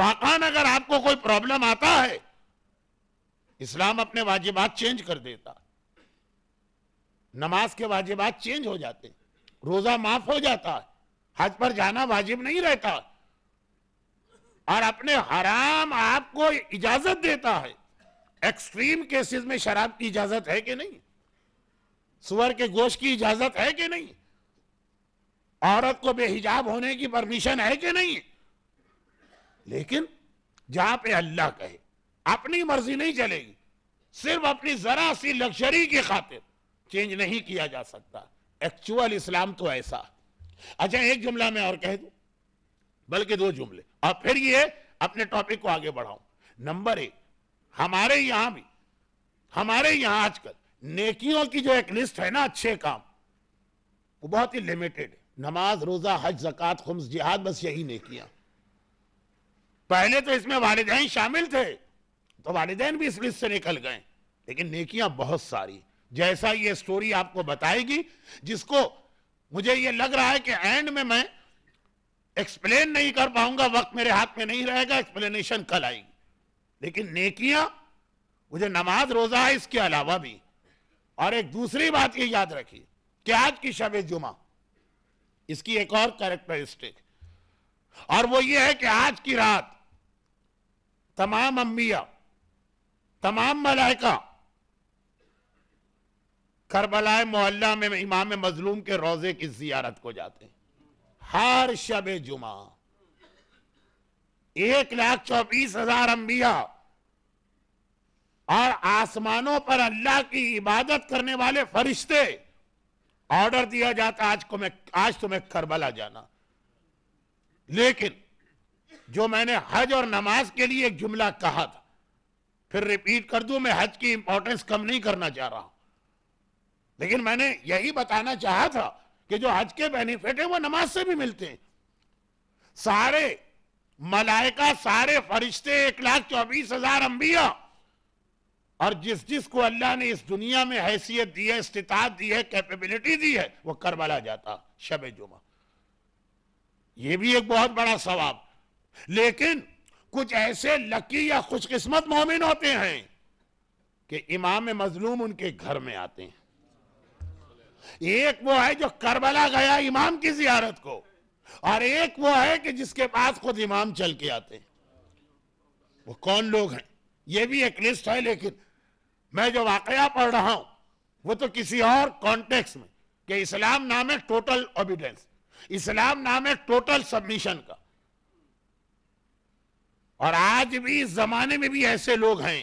वाकान अगर आपको कोई प्रॉब्लम आता है इस्लाम अपने वाजिबात चेंज कर देता नमाज के वाजिबात चेंज हो जाते रोजा माफ हो जाता हज पर जाना वाजिब नहीं रहता और अपने हराम आपको इजाजत देता है एक्सट्रीम केसेस में शराब की इजाजत है कि नहीं सुअर के गोश्त की इजाजत है कि नहीं औरत को बेहिजाब होने की परमिशन है कि नहीं लेकिन जहां पे अल्लाह कहे अपनी मर्जी नहीं चलेगी सिर्फ अपनी जरा सी लग्जरी की खातिर चेंज नहीं किया जा सकता एक्चुअल इस्लाम तो ऐसा अच्छा एक जुमला मैं और कह दू बल्कि दो जुमले और फिर ये अपने टॉपिक को आगे बढ़ाऊं नंबर एक हमारे यहां भी हमारे यहां आजकल नेकियों की जो एक लिस्ट है ना अच्छे काम वो बहुत ही लिमिटेड नमाज रोजा हज जक़ात खुम्स जिहाद बस यही नेकियां पहले तो इसमें वालदेन शामिल थे तो वालदेन भी इस लिस्ट से निकल गए लेकिन नेकियां बहुत सारी जैसा ये स्टोरी आपको बताएगी जिसको मुझे ये लग रहा है कि एंड में मैं एक्सप्लेन नहीं कर पाऊंगा वक्त मेरे हाथ में नहीं रहेगा एक्सप्लेनेशन कल आएगी लेकिन नेकियां मुझे नमाज रोजा है इसके अलावा भी और एक दूसरी बात ये याद रखिए कि आज की शब जुमा इसकी एक और कैरेक्टरिस्टिक और वो ये है कि आज की रात तमाम अम्बिया तमाम मलाइका करबलाए मोहल्ला में इमाम मजलूम के रोजे की जियारत को जाते हैं हर शब जुमा एक लाख चौबीस हजार अंबिया और आसमानों पर अल्लाह की इबादत करने वाले फरिश्ते ऑर्डर दिया जाता आज को मैं आज तुम्हें करबला जाना लेकिन जो मैंने हज और नमाज के लिए एक जुमला कहा था फिर रिपीट कर दू मैं हज की इंपॉर्टेंस कम नहीं करना चाह रहा हूं लेकिन मैंने यही बताना चाहा था कि जो हज के बेनिफिट है वो नमाज से भी मिलते हैं सारे मलाइका सारे फरिश्ते एक लाख चौबीस हजार अम्बिया और जिस जिस को अल्लाह ने इस दुनिया में हैसियत दी है इस्तात दी है कैपेबिलिटी दी है वो करबला जाता शब जुमा ये भी एक बहुत बड़ा सवाब लेकिन कुछ ऐसे लकी या खुशकिस्मत मोमिन होते हैं कि इमाम मजलूम उनके घर में आते हैं एक वो है जो करबला गया इमाम की जियारत को और एक वो है कि जिसके पास खुद इमाम चल के आते हैं वो कौन लोग हैं ये भी एक लिस्ट है लेकिन मैं जो वाकया पढ़ रहा हूं वो तो किसी और कॉन्टेक्स्ट में कि इस्लाम नाम है टोटल ओबिडेंस इस्लाम नाम है टोटल सबमिशन का और आज भी इस जमाने में भी ऐसे लोग हैं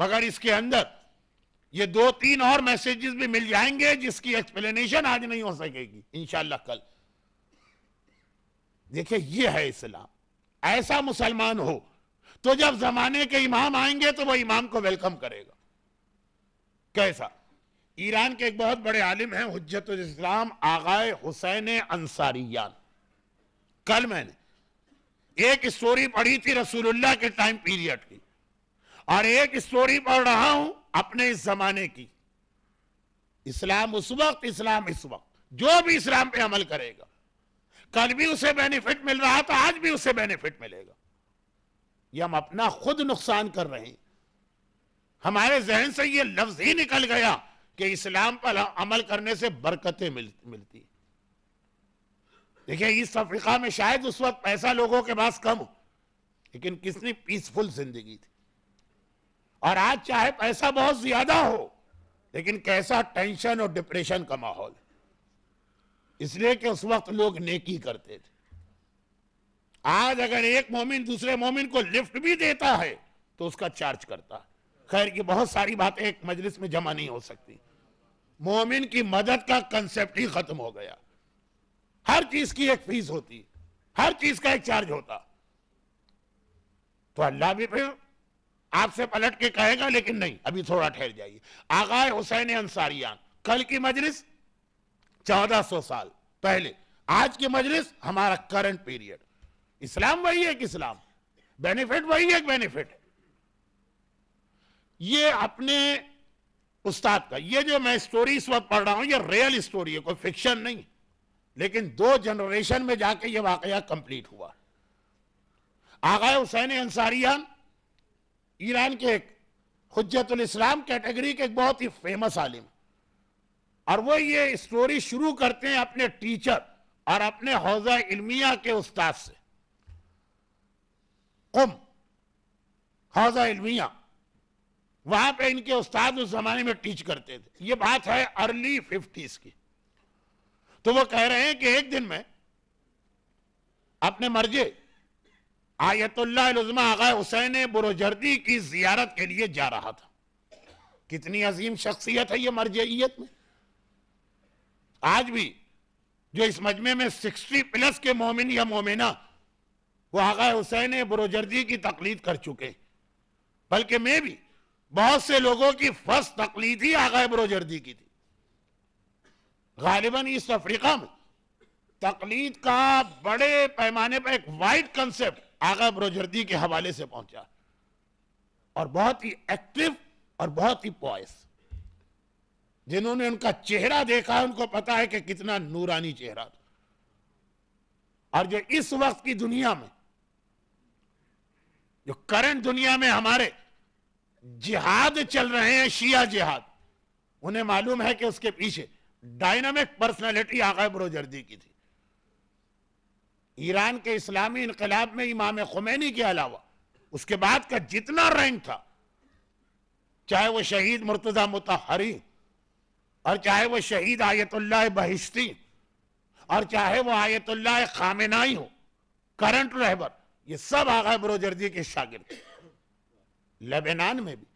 मगर इसके अंदर ये दो तीन और मैसेजेस भी मिल जाएंगे जिसकी एक्सप्लेनेशन आज नहीं हो सकेगी इंशाल्लाह कल देखिए ये है इस्लाम ऐसा मुसलमान हो तो जब जमाने के इमाम आएंगे तो वह इमाम को वेलकम करेगा कैसा ईरान के एक बहुत बड़े आलिम हैं हजत इस्लाम आगाए हुसैन अंसारियान कल मैंने एक स्टोरी पढ़ी थी रसूलुल्लाह के टाइम पीरियड की और एक स्टोरी पढ़ रहा हूं अपने इस जमाने की इस्लाम उस वक्त इस्लाम इस वक्त जो भी इस्लाम पे अमल करेगा कल भी उसे बेनिफिट मिल रहा तो आज भी उसे बेनिफिट मिलेगा ये हम अपना खुद नुकसान कर रहे हैं हमारे जहन से ये लफ्ज ही निकल गया कि इस्लाम पर अमल करने से बरकतें मिल, मिलती देखिए इस अफ्रीका में शायद उस वक्त पैसा लोगों के पास कम हो लेकिन कितनी पीसफुल जिंदगी थी और आज चाहे पैसा बहुत ज्यादा हो लेकिन कैसा टेंशन और डिप्रेशन का माहौल है इसलिए कि उस वक्त लोग नेकी करते थे आज अगर एक मोमिन दूसरे मोमिन को लिफ्ट भी देता है तो उसका चार्ज करता है खैर की बहुत सारी बातें एक मजलिस में जमा नहीं हो सकती मोमिन की मदद का कंसेप्ट ही खत्म हो गया हर चीज की एक फीस होती हर चीज का एक चार्ज होता तो अल्लाह भी फिर आपसे पलट के कहेगा लेकिन नहीं अभी थोड़ा ठहर जाइए आगाए हुसैन अंसारियान कल की मजलिस 1400 साल पहले आज की मजलिस हमारा करंट पीरियड इस्लाम वही है कि इस्लाम बेनिफिट वही है बेनिफिट ये अपने उस्ताद का ये जो मैं स्टोरी इस वक्त पढ़ रहा हूं ये रियल स्टोरी है कोई फिक्शन नहीं लेकिन दो जनरेशन में जाके ये वाकया कंप्लीट हुआ आगा हुसैन अंसारियान ईरान के एक हजतुल इस्लाम कैटेगरी के एक बहुत ही फेमस आलिम है और वो ये स्टोरी शुरू करते हैं अपने टीचर और अपने हौजा इलमिया के उस्ताद से कुम हौजा इलमिया वहां पे इनके उस्ताद उस जमाने में टीच करते थे ये बात है अर्ली फिफ्टीज की तो वो कह रहे हैं कि एक दिन में अपने मर्जे आयतुल्लाजमा आगा हुसैन बुरोजर्दी की जियारत के लिए जा रहा था कितनी अजीम शख्सियत है ये मर्जियत में आज भी जो इस मजमे में सिक्सटी प्लस के मोमिन या मोमिना वो आगा हुसैन बरोजर्दी की तकलीद कर चुके बल्कि मैं भी बहुत से लोगों की फर्स्ट तकलीद ही आगा बुरोजर्दी की थी गालिबा ईस्ट अफ्रीका में तकलीद का बड़े पैमाने पर एक वाइड कंसेप्ट आगा बरोजर्दी के हवाले से पहुंचा और बहुत ही एक्टिव और बहुत ही पॉइस जिन्होंने उनका चेहरा देखा उनको पता है कि कितना नूरानी चेहरा था और जो इस वक्त की दुनिया में जो करंट दुनिया में हमारे जिहाद चल रहे हैं शिया जिहाद उन्हें मालूम है कि उसके पीछे डायनामिक पर्सनालिटी आगे ब्रोजर्दी की थी ईरान के इस्लामी इनकलाब में इमाम खुमैनी के अलावा उसके बाद का जितना रैंक था चाहे वो शहीद मुर्तजा मुताहरी और चाहे वो शहीद आयतुल्ला बहिश्ती और चाहे वो आयतुल्ला खामेनाई हो करंट रहबर ये सब आगा बरोजर्दी के शागिर्द लेबनान में भी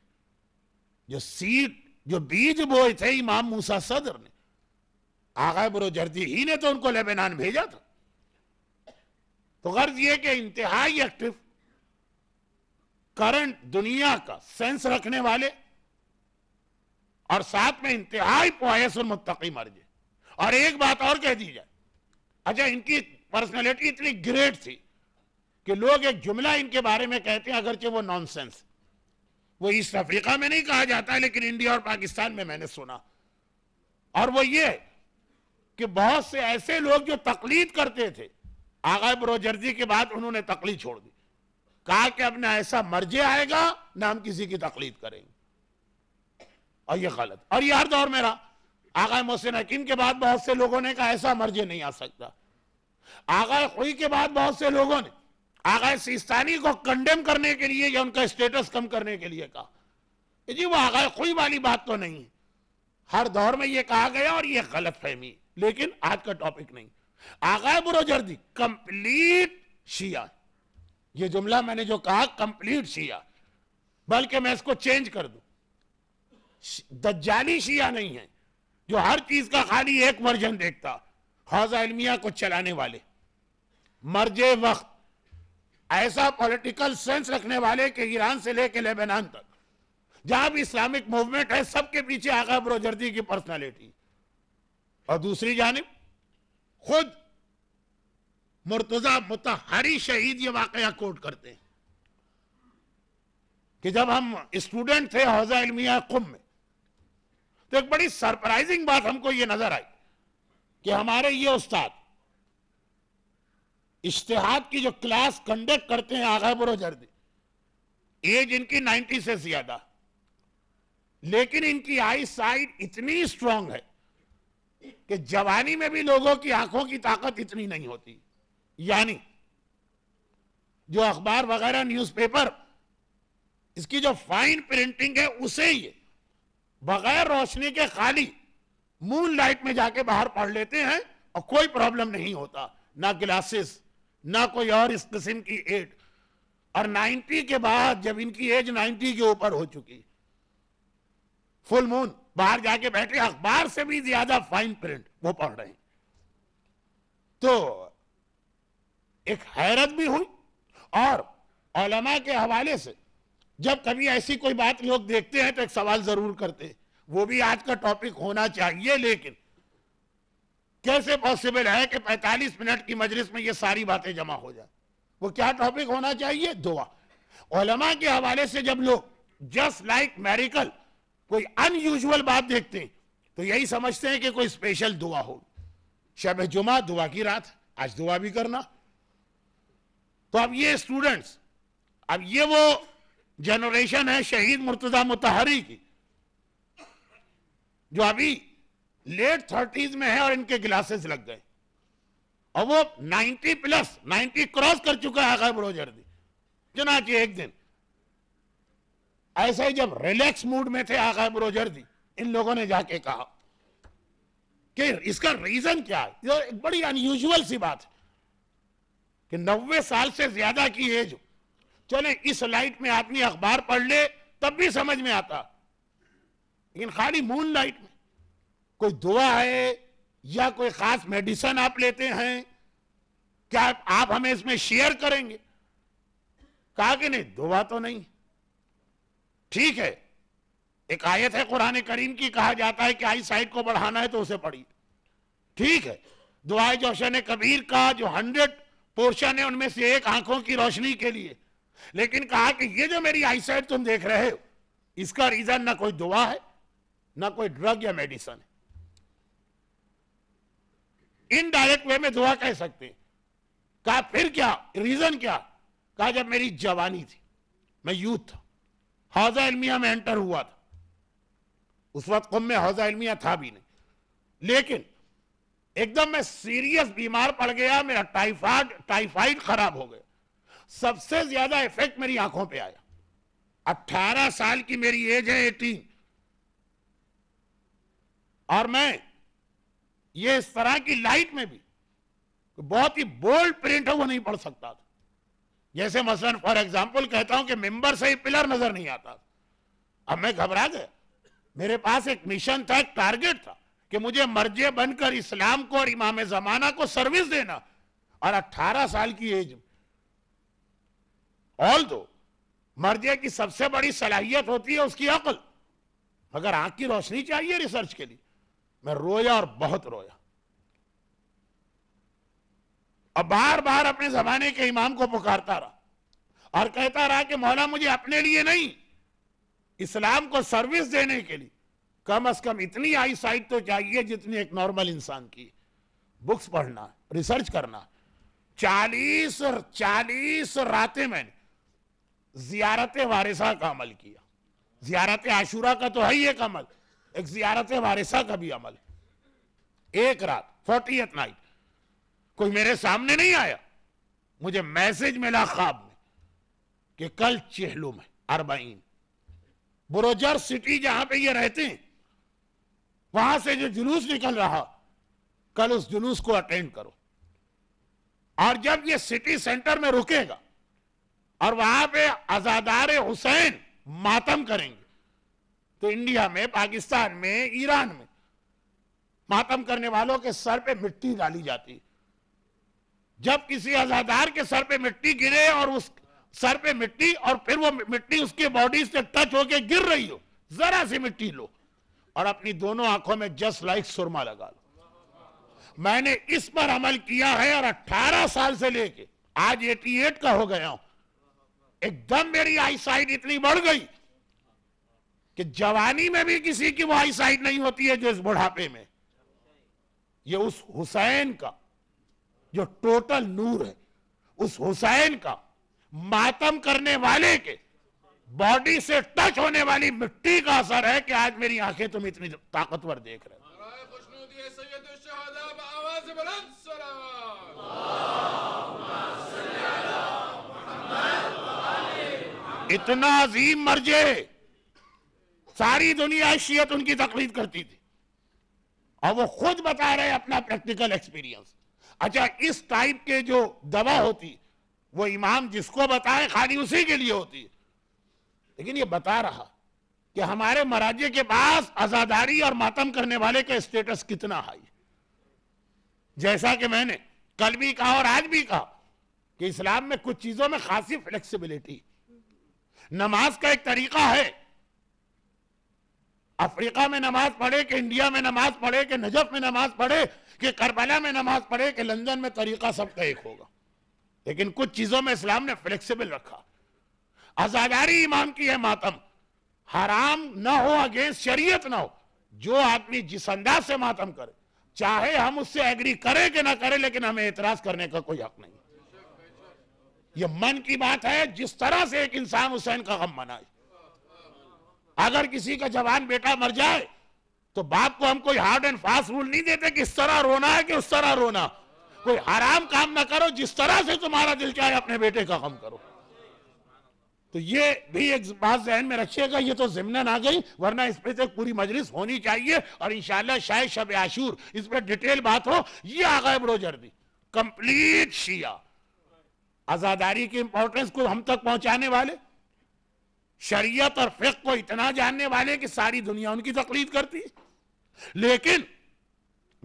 जो सीट जो बीज बोए थे इमाम मूसा सदर ने आगा बरोजर्दी ही ने तो उनको लेबनान भेजा था तो गर्ज ये कि इंतहाई एक्टिव करंट दुनिया का सेंस रखने वाले और साथ में इंतहाई और मुतकी जाए और एक बात और कह दी जाए अच्छा इनकी पर्सनैलिटी इतनी ग्रेट थी कि लोग एक जुमला इनके बारे में कहते हैं अगरचे वो नॉनसेंस वो ईस्ट अफ्रीका में नहीं कहा जाता है लेकिन इंडिया और पाकिस्तान में मैंने सुना और वो ये कि बहुत से ऐसे लोग जो तकलीद करते थे आगा बरोजर्जी के बाद उन्होंने तकलीद छोड़ दी कहा कि अब ना ऐसा मर्जे आएगा ना हम किसी की तकलीद करेंगे और ये गलत और ये हर दौर मेरा आगा मोहसिन हकीम के बाद बहुत से लोगों ने कहा ऐसा मर्जी नहीं आ सकता आगा खुई के बाद बहुत से लोगों ने आगा सिस्तानी को कंडेम करने के लिए या उनका स्टेटस कम करने के लिए कहा जी वो आगा खुई वाली बात तो नहीं है हर दौर में ये कहा गया और ये गलत फहमी लेकिन आज का टॉपिक नहीं आगा बुरोजर्दी कंप्लीट शिया ये जुमला मैंने जो कहा कंप्लीट शिया बल्कि मैं इसको चेंज कर दूं दज्जाली शिया नहीं है जो हर चीज का खाली एक वर्जन देखता हौजा इलमिया को चलाने वाले मर्जे वक्त ऐसा पॉलिटिकल सेंस रखने वाले कि ईरान से लेके लेबनान तक जहां भी इस्लामिक मूवमेंट है सबके पीछे आगा ब्रोजर्दी की पर्सनालिटी और दूसरी जानब खुद मुर्तजा मुतहरी शहीद ये वाकया कोट करते हैं कि जब हम स्टूडेंट थे हौजा इलमिया कुम में तो एक बड़ी सरप्राइजिंग बात हमको ये नजर आई कि हमारे ये उस्ताद इश्तेहाद की जो क्लास कंडक्ट करते हैं आगा जर्दी एज इनकी 90 से ज्यादा लेकिन इनकी आई साइट इतनी स्ट्रांग है कि जवानी में भी लोगों की आंखों की ताकत इतनी नहीं होती यानी जो अखबार वगैरह न्यूज़पेपर इसकी जो फाइन प्रिंटिंग है उसे ही है बगैर रोशनी के खाली मून लाइट में जाके बाहर पढ़ लेते हैं और कोई प्रॉब्लम नहीं होता ना ग्लासेस ना कोई और इस किस्म की एड और 90 के बाद जब इनकी एज 90 के ऊपर हो चुकी फुल मून बाहर जाके बैठे अखबार से भी ज्यादा फाइन प्रिंट वो पढ़ रहे हैं तो एक हैरत भी हुई और ओलमा के हवाले से जब कभी ऐसी कोई बात लोग देखते हैं तो एक सवाल जरूर करते हैं वो भी आज का टॉपिक होना चाहिए लेकिन कैसे पॉसिबल है कि 45 मिनट की मजलिस में ये सारी बातें जमा हो जाए वो क्या टॉपिक होना चाहिए दुआ ओलमा के हवाले से जब लोग जस्ट लाइक मेरिकल कोई अनयूजल बात देखते हैं तो यही समझते हैं कि कोई स्पेशल दुआ हो शब जुमा दुआ की रात आज दुआ भी करना तो अब ये स्टूडेंट्स अब ये वो जनरेशन है शहीद मुर्तजा मुतहरी की जो अभी लेट थर्टीज में है और इनके ग्लासेस लग गए और वो 90 प्लस 90 क्रॉस कर चुका है गैब रोजर्दी चुनाची एक दिन ऐसे ही जब रिलैक्स मूड में थे आका दी इन लोगों ने जाके कहा कि इसका रीजन क्या है ये एक बड़ी अनयूजुअल सी बात है कि नब्बे साल से ज्यादा की एज हो चले इस लाइट में आदमी अखबार पढ़ ले तब भी समझ में आता लेकिन खाली मून लाइट में कोई दुआ है या कोई खास मेडिसिन आप लेते हैं क्या आप हमें इसमें शेयर करेंगे कहा कि नहीं दुआ तो नहीं ठीक है एक आयत है कुरान करीम की कहा जाता है कि आई साइड को बढ़ाना है तो उसे पढ़िए ठीक है दुआए जोशन कबीर का जो हंड्रेड पोर्शन है उनमें से एक आंखों की रोशनी के लिए लेकिन कहा कि ये जो मेरी आईसाइट तुम देख रहे हो इसका रीजन ना कोई दुआ है ना कोई ड्रग या मेडिसन है इनडायरेक्ट वे में दुआ कह सकते हैं कहा फिर क्या रीजन क्या कहा जब मेरी जवानी थी मैं यूथ था हौजा इलमिया में एंटर हुआ था उस वक्त कुम में हौजा इलमिया था भी नहीं लेकिन एकदम मैं सीरियस बीमार पड़ गया मेरा टाइफाइड टाइफाइड खराब हो गया सबसे ज्यादा इफेक्ट मेरी आंखों पे आया 18 साल की मेरी एज है एटीन और मैं ये इस तरह की लाइट में भी बहुत ही बोल्ड प्रिंट है वो नहीं पढ़ सकता था जैसे मसलन फॉर एग्जाम्पल कहता हूं कि मेंबर से ही पिलर नजर नहीं आता अब मैं घबरा गया मेरे पास एक मिशन था एक टारगेट था कि मुझे मर्जे बनकर इस्लाम को और इमाम जमाना को सर्विस देना और 18 साल की एज में ऑल दो मर्दे की सबसे बड़ी सलाहियत होती है उसकी अकल मगर आंख की रोशनी चाहिए रिसर्च के लिए मैं रोया और बहुत रोया अब बार बार अपने जमाने के इमाम को पुकारता रहा और कहता रहा कि मौला मुझे अपने लिए नहीं इस्लाम को सर्विस देने के लिए कम अज कम इतनी आई साइट तो चाहिए जितनी एक नॉर्मल इंसान की बुक्स पढ़ना रिसर्च करना चालीस और चालीस रातें मैंने जियारत वारिसा का अमल किया जियारत आशूरा का तो है ही एक अमल एक जियारत वारिसा का भी अमल एक रात फोर्टी नाइट कोई मेरे सामने नहीं आया मुझे मैसेज मिला ख्वाब में कि कल चेहलू में अरबाइन बुरोजर सिटी जहां पे ये रहते हैं वहां से जो जुलूस निकल रहा कल उस जुलूस को अटेंड करो और जब ये सिटी सेंटर में रुकेगा और वहां पे आजादार हुसैन मातम करेंगे तो इंडिया में पाकिस्तान में ईरान में मातम करने वालों के सर पे मिट्टी डाली जाती जब किसी आजादार के सर पे मिट्टी गिरे और उस सर पे मिट्टी और फिर वो मिट्टी उसके बॉडी से टच होके गिर रही हो जरा सी मिट्टी लो और अपनी दोनों आंखों में जस्ट लाइक सुरमा लगा लो मैंने इस पर अमल किया है और 18 साल से लेके आज 88 का हो गया हूं एकदम मेरी आईसाइट इतनी बढ़ गई कि जवानी में भी किसी की वो आईसाइट नहीं होती है जो इस बुढ़ापे में ये उस हुसैन का जो टोटल नूर है उस हुसैन का मातम करने वाले के बॉडी से टच होने वाली मिट्टी का असर है कि आज मेरी आंखें तुम इतनी ताकतवर देख रहे हो इतना अजीम मर्जे सारी दुनिया शीयत उनकी तकलीफ करती थी और वो खुद बता रहे अपना प्रैक्टिकल एक्सपीरियंस अच्छा इस टाइप के जो दवा होती वो इमाम जिसको बताए खाली उसी के लिए होती है लेकिन ये बता रहा कि हमारे मराजे के पास आजादारी और मातम करने वाले का स्टेटस कितना हाई जैसा कि मैंने कल भी कहा और आज भी कहा कि इस्लाम में कुछ चीजों में खासी फ्लेक्सिबिलिटी नमाज का एक तरीका है अफ्रीका में नमाज पढ़े कि इंडिया में नमाज पढ़े कि नजफ में नमाज पढ़े कि करबला में नमाज पढ़े कि लंदन में तरीका सबका एक होगा लेकिन कुछ चीजों में इस्लाम ने फ्लेक्सिबल रखा आजादारी इमाम की है मातम हराम ना हो अगेंस्ट शरीयत ना हो जो आदमी जिस अंदाज से मातम करे चाहे हम उससे एग्री करें कि ना करें लेकिन हमें एतराज करने का कोई हक नहीं ये मन की बात है जिस तरह से एक इंसान हुसैन का गम मनाए अगर किसी का जवान बेटा मर जाए तो बाप को हम कोई हार्ड एंड फास्ट रूल नहीं देते कि इस तरह रोना है कि उस तरह रोना कोई हराम काम ना करो जिस तरह से तुम्हारा दिल चाहे अपने बेटे का गम करो तो ये भी एक बात जहन में रखिएगा ये तो जिमनन आ गई वरना इस पे तो पूरी मजलिस होनी चाहिए और इंशाल्लाह शायद शब आशूर इस पर डिटेल बात हो ये आ गए ब्रोजर दी कंप्लीट शिया आजादारी की इंपॉर्टेंस को हम तक पहुंचाने वाले शरीयत और फिक को इतना जानने वाले कि सारी दुनिया उनकी तकलीफ करती लेकिन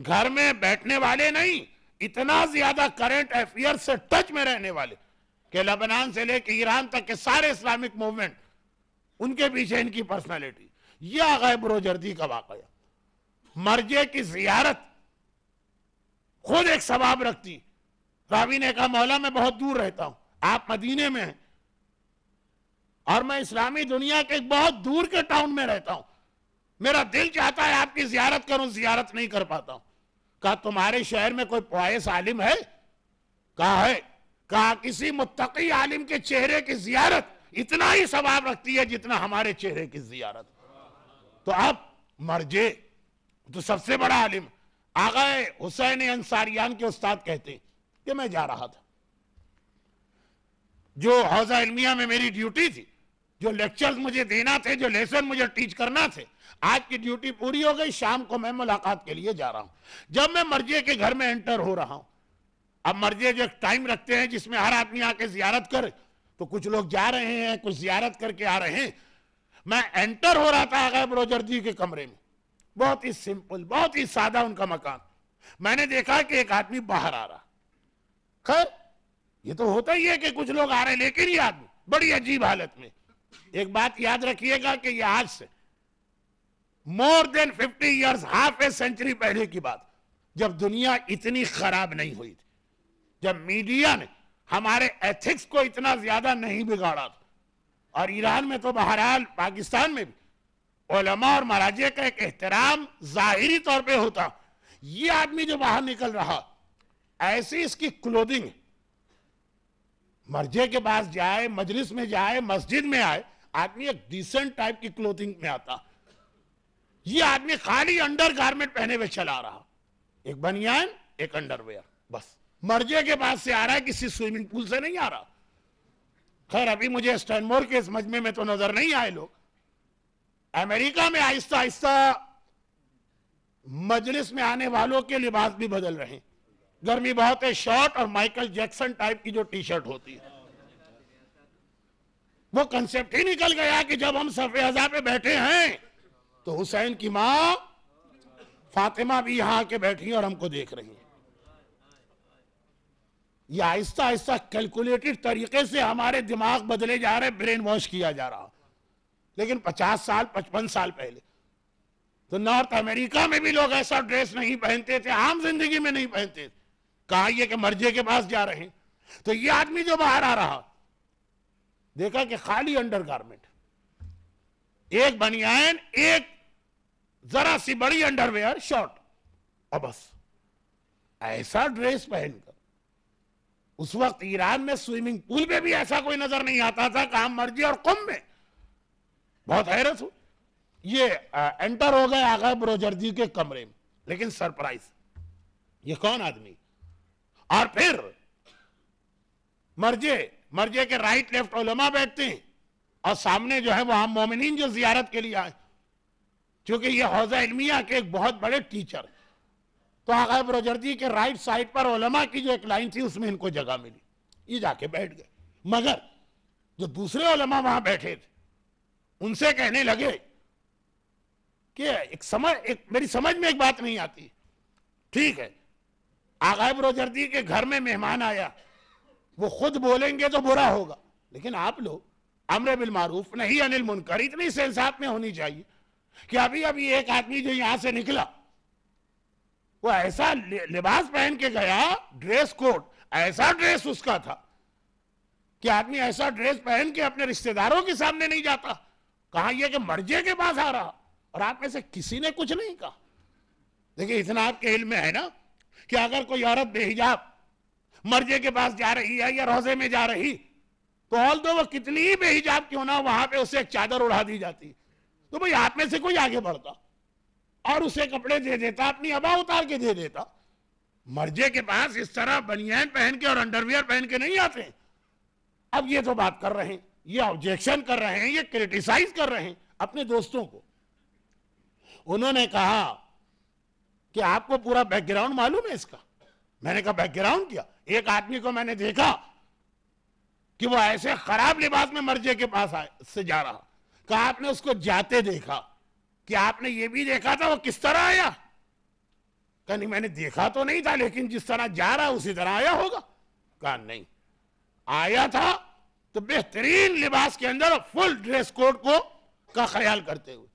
घर में बैठने वाले नहीं इतना ज्यादा करंट अफेयर से टच में रहने वाले कि लबनान से लेकर ईरान तक के सारे इस्लामिक मूवमेंट उनके पीछे इनकी पर्सनालिटी यह गए रोजर्दी का वाकया मर्जे की जियारत खुद एक सवाब रखती रावी ने कहा मौला मैं बहुत दूर रहता हूं आप मदीने में हैं और मैं इस्लामी दुनिया के बहुत दूर के टाउन में रहता हूं मेरा दिल चाहता है आपकी जियारत करूं जियारत नहीं कर पाता हूं कहा तुम्हारे शहर में कोई पॉयस आलिम है कहा है कहा किसी मुत्तकी आलिम के चेहरे की जियारत इतना ही सवाब रखती है जितना हमारे चेहरे की जियारत तो आप मर्जे तो सबसे बड़ा आलिम गए हुसैन अंसारियान के उस्ताद कहते हैं कि मैं जा रहा था जो हौजा इलमिया में मेरी ड्यूटी थी जो लेक्चर्स मुझे देना थे जो लेसन मुझे टीच करना थे आज की ड्यूटी पूरी हो गई शाम को मैं मुलाकात के लिए जा रहा हूं जब मैं मर्जी के घर में एंटर हो रहा हूं अब मर्जी जो एक टाइम रखते हैं जिसमें हर आदमी आके जियारत कर तो कुछ लोग जा रहे हैं कुछ जियारत करके आ रहे हैं मैं एंटर हो रहा था आगे ब्रोजर जी के कमरे में बहुत ही सिंपल बहुत ही सादा उनका मकान मैंने देखा कि एक आदमी बाहर आ रहा खैर ये तो होता ही है कि कुछ लोग आ रहे हैं लेकिन ही आदमी बड़ी अजीब हालत में एक बात याद रखिएगा कि यह आज से more than fifty years half a century पहले की बात जब दुनिया इतनी खराब नहीं हुई थी जब मीडिया ने हमारे एथिक्स को इतना ज्यादा नहीं बिगाड़ा था और ईरान में तो बहरहाल पाकिस्तान में भी ओलमा और महाराजे का एक एहतराम जाहिर तौर पर होता ये आदमी जो बाहर निकल रहा ऐसी इसकी क्लोदिंग मर्जे के पास जाए मजलिस में जाए मस्जिद में आए आदमी एक डिसेंट टाइप की क्लोथिंग में आता ये आदमी खाली अंडर गारमेंट पहने हुए चला रहा एक बनियान एक अंडरवेयर बस मर्जे के पास से आ रहा है किसी स्विमिंग पूल से नहीं आ रहा खैर अभी मुझे स्टैनमोर के इस मजमे में तो नजर नहीं आए लोग अमेरिका में आहिस्ता आहिस्ता मजलिस में आने वालों के लिबास भी बदल रहे हैं गर्मी बहुत है शॉर्ट और माइकल जैक्सन टाइप की जो टी शर्ट होती है वो कंसेप्ट ही निकल गया कि जब हम सफे हजा पे बैठे हैं तो हुसैन की माँ फातिमा भी यहां आके बैठी और हमको देख रही है यह आहिस्ता आहिस्ता कैलकुलेटेड तरीके से हमारे दिमाग बदले जा रहे ब्रेन वॉश किया जा रहा लेकिन 50 साल 55 साल पहले तो नॉर्थ अमेरिका में भी लोग ऐसा ड्रेस नहीं पहनते थे आम जिंदगी में नहीं पहनते थे कहा ये कि मर्जे के पास जा रहे हैं तो ये आदमी जो बाहर आ रहा देखा कि खाली अंडर गारमेंट एक बनियान एक जरा सी बड़ी अंडरवेयर शॉर्ट और बस ऐसा ड्रेस पहनकर उस वक्त ईरान में स्विमिंग पूल में भी ऐसा कोई नजर नहीं आता था काम मर्जी और कुंभ में बहुत हैरत हूं ये आ, एंटर हो गए आगा ब्रोजर्जी के कमरे में लेकिन सरप्राइज ये कौन आदमी और फिर मर्जे मर्जे के राइट लेफ्ट ओलमा बैठते हैं और सामने जो है वहां मोमिन जो जियारत के लिए आए क्योंकि ये हौजा इलमिया के एक बहुत बड़े टीचर तो आगे रोजर्दी के राइट साइड पर ओलमा की जो एक लाइन थी उसमें इनको जगह मिली ये जाके बैठ गए मगर जो दूसरे ओलमा वहां बैठे थे उनसे कहने लगे कि एक समझ एक मेरी समझ में एक बात नहीं आती ठीक है आगा बरोजर्दी के घर में मेहमान आया वो खुद बोलेंगे तो बुरा होगा लेकिन आप लोग अमर बिल मारूफ नहीं अनिल मुनकर इतनी सेंस में होनी चाहिए कि अभी अभी एक आदमी जो यहां से निकला वो ऐसा लिबास पहन के गया ड्रेस कोड ऐसा ड्रेस उसका था कि आदमी ऐसा ड्रेस पहन के अपने रिश्तेदारों के सामने नहीं जाता कहा यह कि मर्जे के पास आ रहा और आप में से किसी ने कुछ नहीं कहा देखिए इतना आपके इल्म में है ना कि अगर कोई औरत बेहिजाब मर्जे के पास जा रही है या रोजे में जा रही तो ऑल दो वो कितनी ही बेहिजाब क्यों ना वहां पे उसे एक चादर उड़ा दी जाती तो भाई आप में से कोई आगे बढ़ता और उसे कपड़े दे देता अपनी अबा उतार के दे देता मर्जे के पास इस तरह बनियान पहन के और अंडरवियर पहन के नहीं आते अब ये तो बात कर रहे हैं ये ऑब्जेक्शन कर रहे हैं ये क्रिटिसाइज कर रहे हैं अपने दोस्तों को उन्होंने कहा कि आपको पूरा बैकग्राउंड मालूम है इसका मैंने कहा बैकग्राउंड क्या एक आदमी को मैंने देखा कि वो ऐसे खराब लिबास में मर्जे के पास आए से जा रहा कहा आपने उसको जाते देखा कि आपने ये भी देखा था वो किस तरह आया कहा नहीं मैंने देखा तो नहीं था लेकिन जिस तरह जा रहा उसी तरह आया होगा कहा नहीं आया था तो बेहतरीन लिबास के अंदर फुल ड्रेस कोड को का ख्याल करते हुए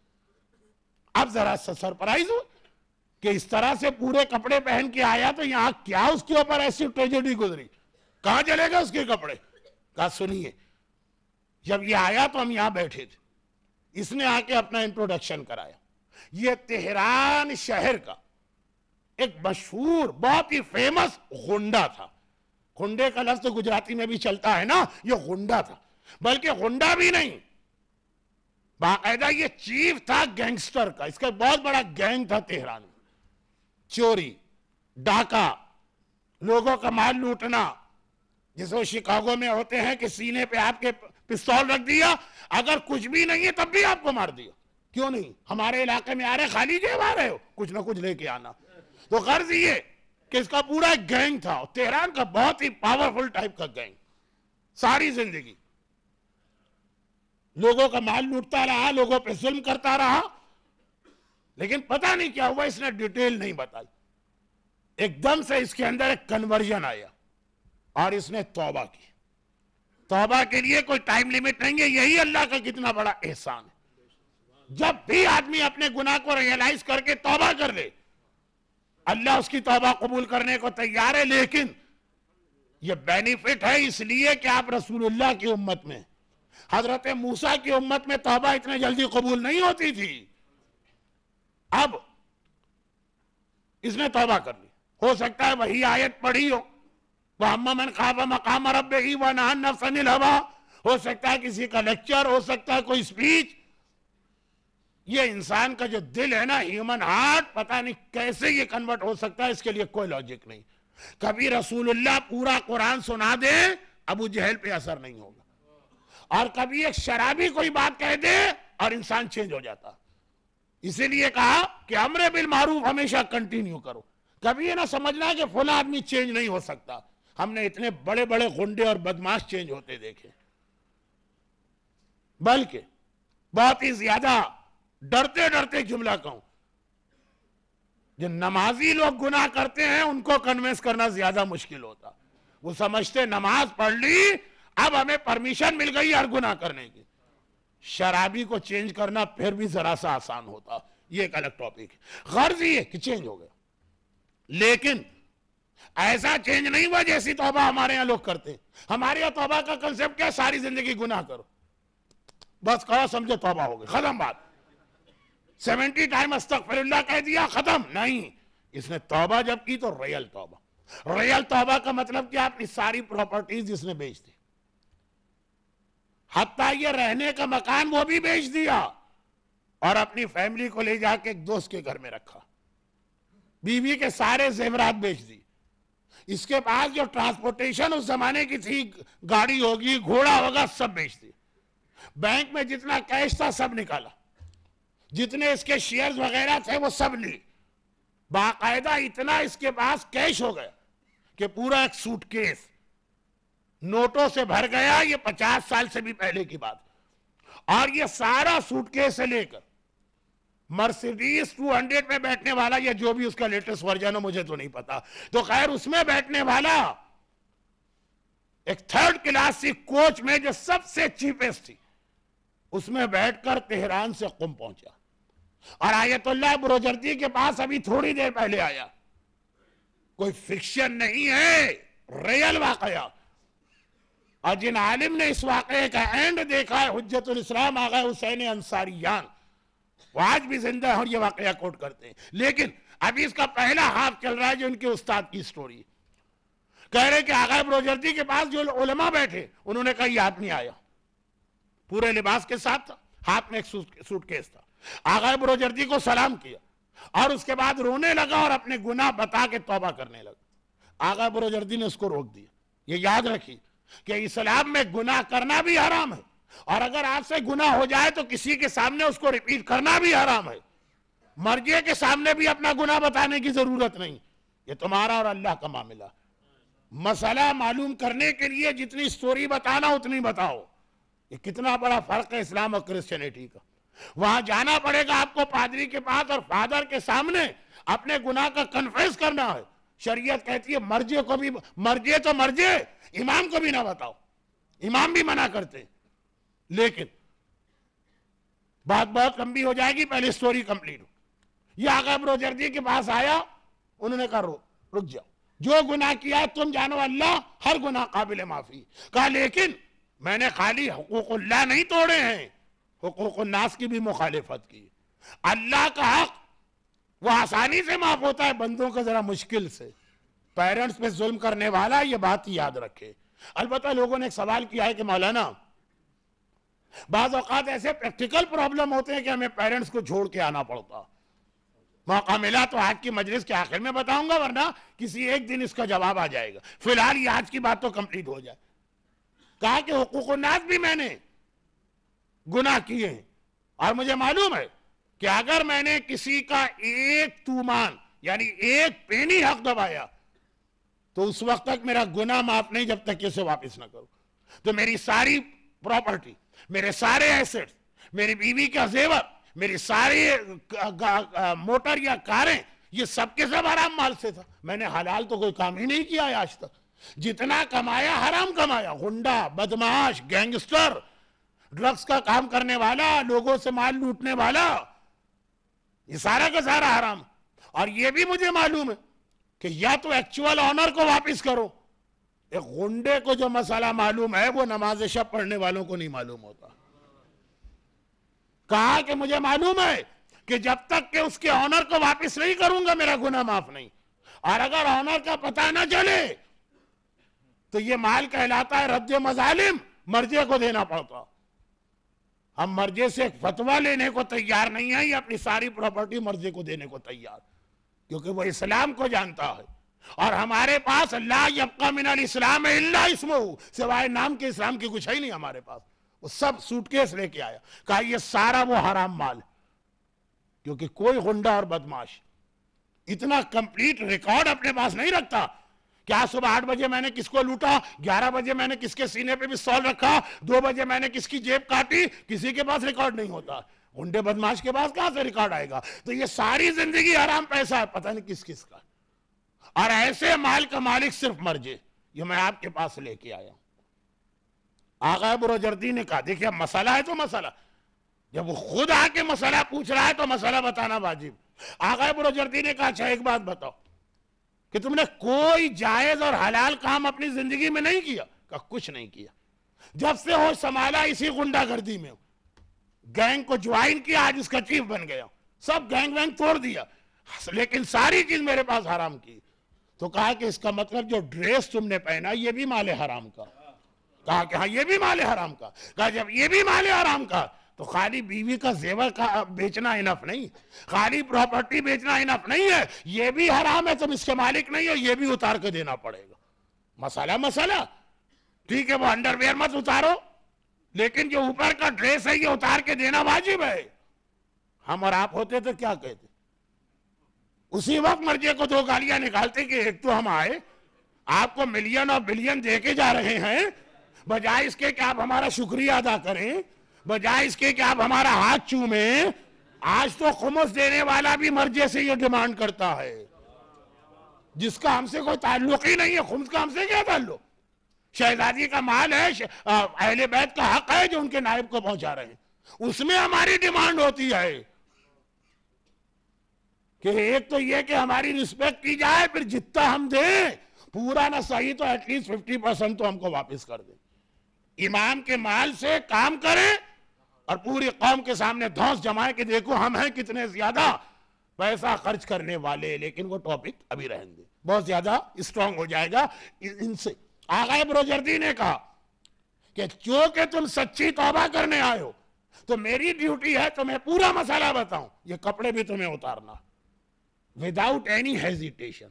अब जरा सरप्राइज हुए कि इस तरह से पूरे कपड़े पहन के आया तो यहां क्या उसके ऊपर ऐसी ट्रेजेडी गुजरी कहा चलेगा उसके कपड़े कहा सुनिए जब ये आया तो हम यहां बैठे थे इसने आके अपना इंट्रोडक्शन कराया ये तेहरान शहर का एक मशहूर बहुत ही फेमस गुंडा था गुंडे का लफ्ज तो गुजराती में भी चलता है ना ये गुंडा था बल्कि गुंडा भी नहीं बाकायदा ये चीफ था गैंगस्टर का इसका बहुत बड़ा गैंग था तेहरान में चोरी डाका लोगों का माल लूटना जैसे शिकागो में होते हैं कि सीने पे आपके पिस्तौल रख दिया अगर कुछ भी नहीं है तब भी आपको मार दिया क्यों नहीं हमारे इलाके में आ रहे खाली जेब आ रहे हो कुछ ना कुछ लेके आना तो गर्ज ये कि इसका पूरा एक गैंग था तेहरान का बहुत ही पावरफुल टाइप का गैंग सारी जिंदगी लोगों का माल लूटता रहा लोगों पे जुल्म करता रहा लेकिन पता नहीं क्या हुआ इसने डिटेल नहीं बताई एकदम से इसके अंदर एक कन्वर्जन आया और इसने तौबा की तौबा के लिए कोई टाइम लिमिट नहीं है यही अल्लाह का कितना बड़ा एहसान है जब भी आदमी अपने गुनाह को रियलाइज करके तौबा कर ले अल्लाह उसकी तौबा कबूल करने को तैयार है लेकिन यह बेनिफिट है इसलिए कि आप रसूलुल्लाह की उम्मत में हजरत मूसा की उम्मत में तौबा इतने जल्दी कबूल नहीं होती थी अब इसने तौबा कर ली हो सकता है वही आयत पढ़ी हो वह मन खाबा मकाम रब ही वह नहान नफसनिल हवा हो सकता है किसी का लेक्चर हो सकता है कोई स्पीच ये इंसान का जो दिल है ना ह्यूमन हार्ट पता नहीं कैसे ये कन्वर्ट हो सकता है इसके लिए कोई लॉजिक नहीं कभी रसूलुल्लाह पूरा कुरान सुना दे अबू जहल पे असर नहीं होगा और कभी एक शराबी कोई बात कह दे और इंसान चेंज हो जाता इसीलिए कहा कि अमरे बिल मारूफ हमेशा कंटिन्यू करो कभी ये ना समझना कि फला आदमी चेंज नहीं हो सकता हमने इतने बड़े बड़े गुंडे और बदमाश चेंज होते देखे बल्कि बहुत ही ज्यादा डरते डरते जुमला कहूं जो नमाजी लोग गुनाह करते हैं उनको कन्विंस करना ज्यादा मुश्किल होता वो समझते नमाज पढ़ ली अब हमें परमिशन मिल गई हर गुनाह करने की शराबी को चेंज करना फिर भी जरा सा आसान होता ये एक अलग टॉपिक है गर्ज ये कि चेंज हो गया लेकिन ऐसा चेंज नहीं हुआ जैसी तोबा हमारे यहां लोग करते हमारे यहां तोबा का कंसेप्ट क्या सारी जिंदगी गुनाह करो बस कहो समझो तोबा हो गई खत्म बात सेवेंटी टाइम फिर कह दिया खत्म नहीं इसने तोबा जब की तो रियल तोबा रियल तोबा का मतलब कि आपकी सारी प्रॉपर्टीज इसने बेच दी हत्या ये रहने का मकान वो भी बेच दिया और अपनी फैमिली को ले जाके एक दोस्त के घर में रखा बीवी के सारे जेवरात बेच दी इसके बाद जो ट्रांसपोर्टेशन उस जमाने की थी गाड़ी होगी घोड़ा होगा सब बेच दी बैंक में जितना कैश था सब निकाला जितने इसके शेयर्स वगैरह थे वो सब ली बाकायदा इतना इसके पास कैश हो गया कि पूरा एक सूटकेस नोटों से भर गया ये पचास साल से भी पहले की बात और ये सारा सूटकेस से लेकर मर्सिडीज 200 में बैठने वाला या जो भी उसका लेटेस्ट वर्जन हो मुझे तो नहीं पता तो खैर उसमें बैठने वाला एक थर्ड क्लास की कोच में जो सबसे चीपेस्ट थी उसमें बैठकर तेहरान से कुम पहुंचा और आयतुल्ला बुरोजर्दी के पास अभी थोड़ी देर पहले आया कोई फिक्शन नहीं है रियल वाकया और जिन आलिम ने इस वाक़े का एंड देखा है आ गए हुसैन अंसारियान वो आज भी जिंदा है और ये वाक़ कोट करते हैं लेकिन अभी इसका पहला हाफ चल रहा है जो उनके उस्ताद की स्टोरी कह रहे कि आगा ब्रोजर्दी के पास जो उलमा बैठे उन्होंने कहा याद नहीं आया पूरे लिबास के साथ था हाथ में एक सूटकेस था आगा ब्रोजर्दी को सलाम किया और उसके बाद रोने लगा और अपने गुनाह बता के तौबा करने लगा आगा बरोजर्दी ने उसको रोक दिया ये याद रखी कि इस्लाम में गुनाह करना भी हराम है और अगर आपसे गुनाह हो जाए तो किसी के सामने उसको रिपीट करना भी हराम है मर्जी के सामने भी अपना गुनाह बताने की जरूरत नहीं ये तुम्हारा और अल्लाह का मामला मसला मालूम करने के लिए जितनी स्टोरी बताना उतनी बताओ ये कितना बड़ा फर्क है इस्लाम और क्रिश्चियनिटी का वहां जाना पड़ेगा आपको पादरी के पास और फादर के सामने अपने गुनाह का कन्फेस करना है शरीयत कहती है मर्जे को भी मर्जे तो मर्जे इमाम को भी ना बताओ इमाम भी मना करते लेकिन बात बहुत लंबी हो जाएगी पहले स्टोरी कंप्लीट हो यह आगा ब्रोजर्दी के पास आया उन्होंने कहा रो रुक जाओ जो गुनाह किया तुम जानो अल्लाह हर गुनाह काबिल माफी कहा लेकिन मैंने खाली हकूकुल्ला नहीं तोड़े हैं नास की भी मुखालिफत की अल्लाह का हक वो आसानी से माफ होता है बंदों का जरा मुश्किल से पेरेंट्स पे जुल्म करने वाला ये बात याद रखे अलबत् लोगों ने एक सवाल किया है कि मौलाना बाज अवत ऐसे प्रैक्टिकल प्रॉब्लम होते हैं कि हमें पेरेंट्स को छोड़ के आना पड़ता मौका मिला तो आज की मजलिस के आखिर में बताऊंगा वरना किसी एक दिन इसका जवाब आ जाएगा फिलहाल ये आज की बात तो कंप्लीट हो जाए कहा कि हकूक नाज भी मैंने गुनाह किए और मुझे मालूम है कि अगर मैंने किसी का एक तूमान यानी एक पेनी हक दबाया तो उस वक्त तक मेरा गुना माफ नहीं जब तक इसे वापस ना करो तो मेरी सारी प्रॉपर्टी मेरे सारे एसेट्स मेरी बीवी का जेवर मेरी सारी मोटर या कारें ये सब के सब हराम माल से था मैंने हलाल तो कोई काम ही नहीं किया है आज तक जितना कमाया हराम कमाया गुंडा बदमाश गैंगस्टर ड्रग्स का काम करने वाला लोगों से माल लूटने वाला ये सारा का सारा हराम और ये भी मुझे मालूम है कि या तो एक्चुअल ऑनर को वापस करो एक गुंडे को जो मसाला मालूम है वो नमाज शब पढ़ने वालों को नहीं मालूम होता कहा कि मुझे मालूम है कि जब तक के उसके ऑनर को वापस नहीं करूंगा मेरा गुना माफ नहीं और अगर ऑनर का पता ना चले तो ये माल कहलाता है रद्द मजालिम मर्जे को देना पड़ता हम मर्जे से फतवा लेने को तैयार नहीं है या अपनी सारी प्रॉपर्टी मर्जे को देने को तैयार क्योंकि वो इस्लाम को जानता है और हमारे पास अल्लाह यबका मिनल इस्लाम इल्ला सिवाय नाम के इस्लाम की कुछ है ही नहीं हमारे पास वो सब सूटकेस लेके आया कहा ये सारा वो हराम माल क्योंकि कोई गुंडा और बदमाश इतना कंप्लीट रिकॉर्ड अपने पास नहीं रखता क्या सुबह आठ बजे मैंने किसको लूटा ग्यारह बजे मैंने किसके सीने पे भी सॉल रखा दो बजे मैंने किसकी जेब काटी किसी के पास रिकॉर्ड नहीं होता उंडे बदमाश के पास कहां से रिकॉर्ड आएगा तो ये सारी जिंदगी आराम पैसा है पता नहीं किस किस का
और ऐसे माल का
मालिक सिर्फ मर्जी ये मैं आपके पास लेके आया आगा बुरोजर्दी ने कहा देखिए मसाला है तो मसाला जब वो खुद आके मसाला पूछ रहा है तो मसाला बताना वाजिब आगा बुरोजर्दी ने कहा अच्छा एक बात बताओ कि तुमने कोई जायज और हलाल काम अपनी जिंदगी में नहीं किया का कुछ नहीं किया जब से हो संभाला इसी गुंडागर्दी में गैंग को ज्वाइन किया आज उसका चीफ बन गया सब गैंग वैंग तोड़ दिया लेकिन सारी चीज मेरे पास हराम की तो कहा कि इसका मतलब जो ड्रेस तुमने पहना ये भी माले हराम का कहा कि हाँ ये भी माले हराम का कहा जब ये भी माले हराम का तो खाली बीवी का जेवर का बेचना इनफ नहीं खाली प्रॉपर्टी बेचना इनफ नहीं है ये भी हराम है तुम इसके मालिक नहीं हो ये भी उतार के देना पड़ेगा मसाला मसाला ठीक है वो अंडरवेयर मत उतारो लेकिन जो ऊपर का ड्रेस है ये उतार के देना वाजिब है हम और आप होते तो क्या कहते उसी वक्त मर्जी को दो गालियां निकालते कि एक तो हम आए आपको मिलियन और बिलियन दे के जा रहे हैं बजाय इसके कि आप हमारा शुक्रिया अदा करें बजाय इसके कि आप हमारा हाथ चूमे आज तो खुमस देने वाला भी मर्जे से ये डिमांड करता है जिसका हमसे कोई ताल्लुक ही नहीं है खुमस का हमसे क्या ताल्लुक शहजादी का माल है अहले बैत का हक है जो उनके नायब को पहुंचा रहे हैं उसमें हमारी डिमांड होती है कि एक तो यह कि हमारी रिस्पेक्ट की जाए फिर जितना हम दें पूरा ना सही तो एटलीस्ट फिफ्टी परसेंट तो हमको वापस कर दे इमाम के माल से काम करें और पूरी कौम के सामने धौस जमाए कि देखो हम हैं कितने ज्यादा पैसा खर्च करने वाले लेकिन वो टॉपिक अभी रहेंगे बहुत ज्यादा स्ट्रांग हो जाएगा इनसे आगे ब्रोजर्दी ने कहा कि क्योंकि तुम सच्ची तौबा करने आए हो तो मेरी ड्यूटी है तुम्हें तो पूरा मसाला बताऊं ये कपड़े भी तुम्हें उतारना विदाउट एनी हेजिटेशन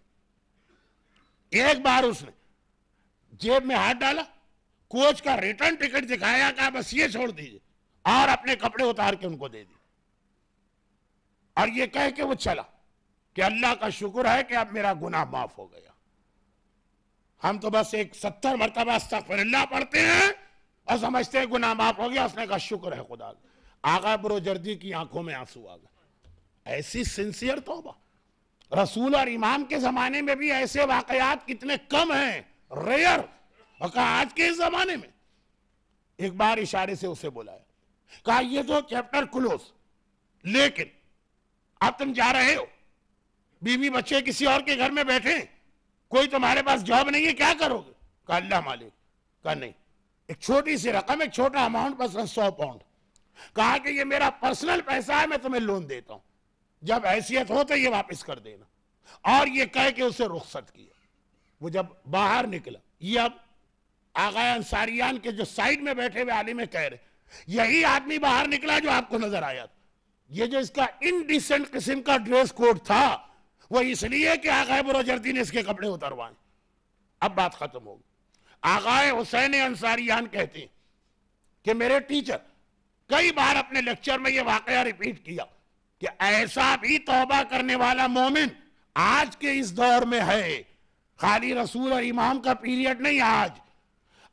एक बार उसने जेब में हाथ डाला कोच का रिटर्न टिकट दिखाया कहा बस ये छोड़ दीजिए और अपने कपड़े उतार के उनको दे दिए और ये कह के वो चला कि अल्लाह का शुक्र है कि अब मेरा गुनाह माफ हो गया हम तो बस एक सत्तर मरतबा अल्लाह पढ़ते हैं और समझते हैं गुनाह माफ हो गया उसने कहा शुक्र है खुदा आगा जर्दी की आंखों में आंसू आ गए ऐसी सिंसियर तोबा रसूल और इमाम के जमाने में भी ऐसे वाकयात कितने कम हैं रेयर और कहा आज के इस जमाने में एक बार इशारे से उसे बुलाया कहा ये तो चैप्टर क्लोज लेकिन अब तुम जा रहे हो बीवी बच्चे किसी और के घर में बैठे कोई तुम्हारे पास जॉब नहीं है क्या करोगे कहा अल्लाह मालिक कहा नहीं एक छोटी सी रकम एक छोटा अमाउंट बस सौ पाउंड कहा कि ये मेरा पर्सनल पैसा है मैं तुम्हें लोन देता हूं जब हैसियत हो तो ये वापस कर देना और ये कह के उसे रुखसत किया वो जब बाहर निकला ये अब आगा अंसारियान के जो साइड में बैठे हुए आलिम कह रहे यही आदमी बाहर निकला जो आपको नजर आया ये जो इसका इनडिसेंट किस्म का ड्रेस कोड था वो इसलिए कि आगाए बुरोजर्दी ने इसके कपड़े उतरवाए अब बात खत्म होगी आगाए हुसैन अंसारियान कहते हैं कि मेरे टीचर कई बार अपने लेक्चर में यह वाकया रिपीट किया कि ऐसा भी तोबा करने वाला मोमिन आज के इस दौर में है खाली रसूल और इमाम का पीरियड नहीं आज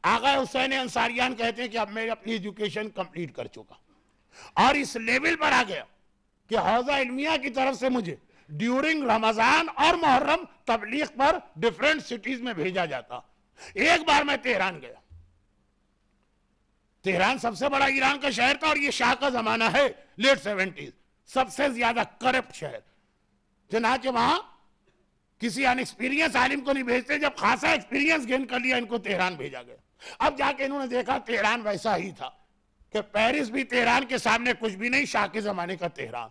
आगा हुसैन अंसारियान कहते हैं कि अब मैं अपनी एजुकेशन कंप्लीट कर चुका और इस लेवल पर आ गया कि हौजा इलमिया की तरफ से मुझे ड्यूरिंग रमजान और मुहर्रम तबलीग पर डिफरेंट सिटीज में भेजा जाता एक बार मैं तेहरान गया तेहरान सबसे बड़ा ईरान का शहर था और ये शाह का जमाना है लेट सेवेंटीज सबसे ज्यादा करप्ट शहर जनाचे वहां किसी अनएक्सपीरियंस आलिम को नहीं भेजते जब खासा एक्सपीरियंस गेन कर लिया इनको तेहरान भेजा गया अब जाके इन्होंने देखा तेहरान वैसा ही था कि पेरिस भी तेहरान के सामने कुछ भी नहीं शाह के जमाने का तेहरान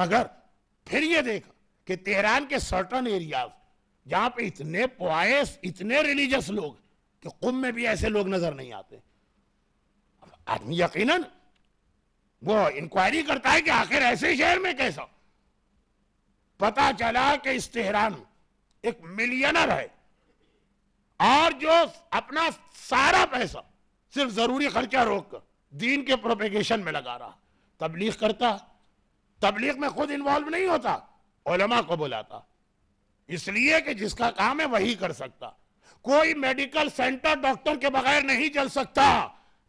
मगर फिर ये देखा कि तेहरान के सर्टन एरियाज जहां पे इतने पोएस इतने रिलीजियस लोग कि कुम में भी ऐसे लोग नजर नहीं आते आदमी यकीनन वो इंक्वायरी करता है कि आखिर ऐसे शहर में कैसा पता चला कि इस तेहरान में एक मिलियनर है और जो अपना सारा पैसा सिर्फ ज़रूरी खर्चा रोक कर दीन के प्रोपेगेशन में लगा रहा तबलीग करता तबलीग में खुद इन्वॉल्व नहीं होता ओलमा को बुलाता इसलिए कि जिसका काम है वही कर सकता कोई मेडिकल सेंटर डॉक्टर के बगैर नहीं चल सकता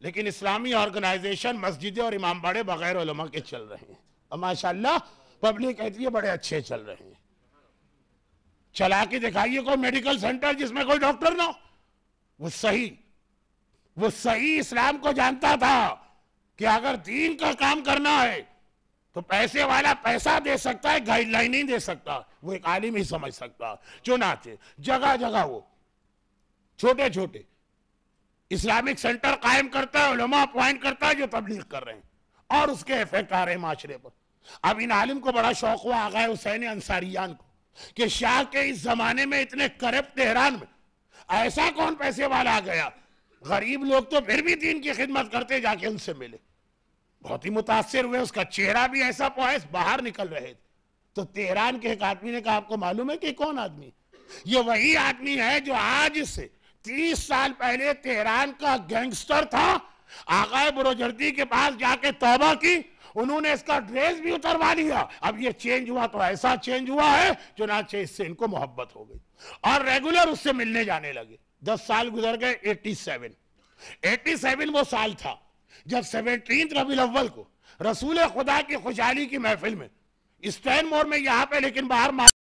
लेकिन इस्लामी ऑर्गेनाइजेशन मस्जिदें और इमाम बाड़े बगैर उलमा के चल रहे हैं और माशाला पब्लिक कहती है बड़े अच्छे चल रहे हैं चला के दिखाइए कोई मेडिकल सेंटर जिसमें कोई डॉक्टर ना हो वो सही वो सही इस्लाम को जानता था कि अगर दीन का काम करना है तो पैसे वाला पैसा दे सकता है गाइडलाइन नहीं दे सकता वो एक आलिम ही समझ सकता चुनाचे जगह जगह वो छोटे छोटे इस्लामिक सेंटर कायम करता है उलमा अपॉइंट करता है जो तबलीग कर रहे हैं और उसके इफेक्ट आ रहे हैं माशरे पर अब इन आलिम को बड़ा शौक हुआ आगा हुसैन अंसारियान को कि शाह के इस जमाने में इतने करप्ट तेहरान में ऐसा कौन पैसे वाला आ गया गरीब लोग तो फिर भी दीन की खिदमत करते जाके उनसे मिले बहुत ही मुतासर हुए उसका चेहरा भी ऐसा पॉइस बाहर निकल रहे थे तो तेहरान के एक आदमी ने कहा आपको मालूम है कि कौन आदमी ये वही आदमी है जो आज से तीस साल पहले तेहरान का गैंगस्टर था आगा बुरोजर्दी के पास जाके तौबा की उन्होंने इसका ड्रेस भी उतरवा लिया अब ये चेंज हुआ तो ऐसा चेंज हुआ है जो चुनाचे इससे इनको मोहब्बत हो गई और रेगुलर उससे मिलने जाने लगे दस साल गुजर गए एट्टी सेवन एट्टी सेवन वो साल था जब सेवनटीन रबी अव्वल को रसूल खुदा की खुशहाली की महफिल में स्टैन मोर में यहां पे लेकिन बाहर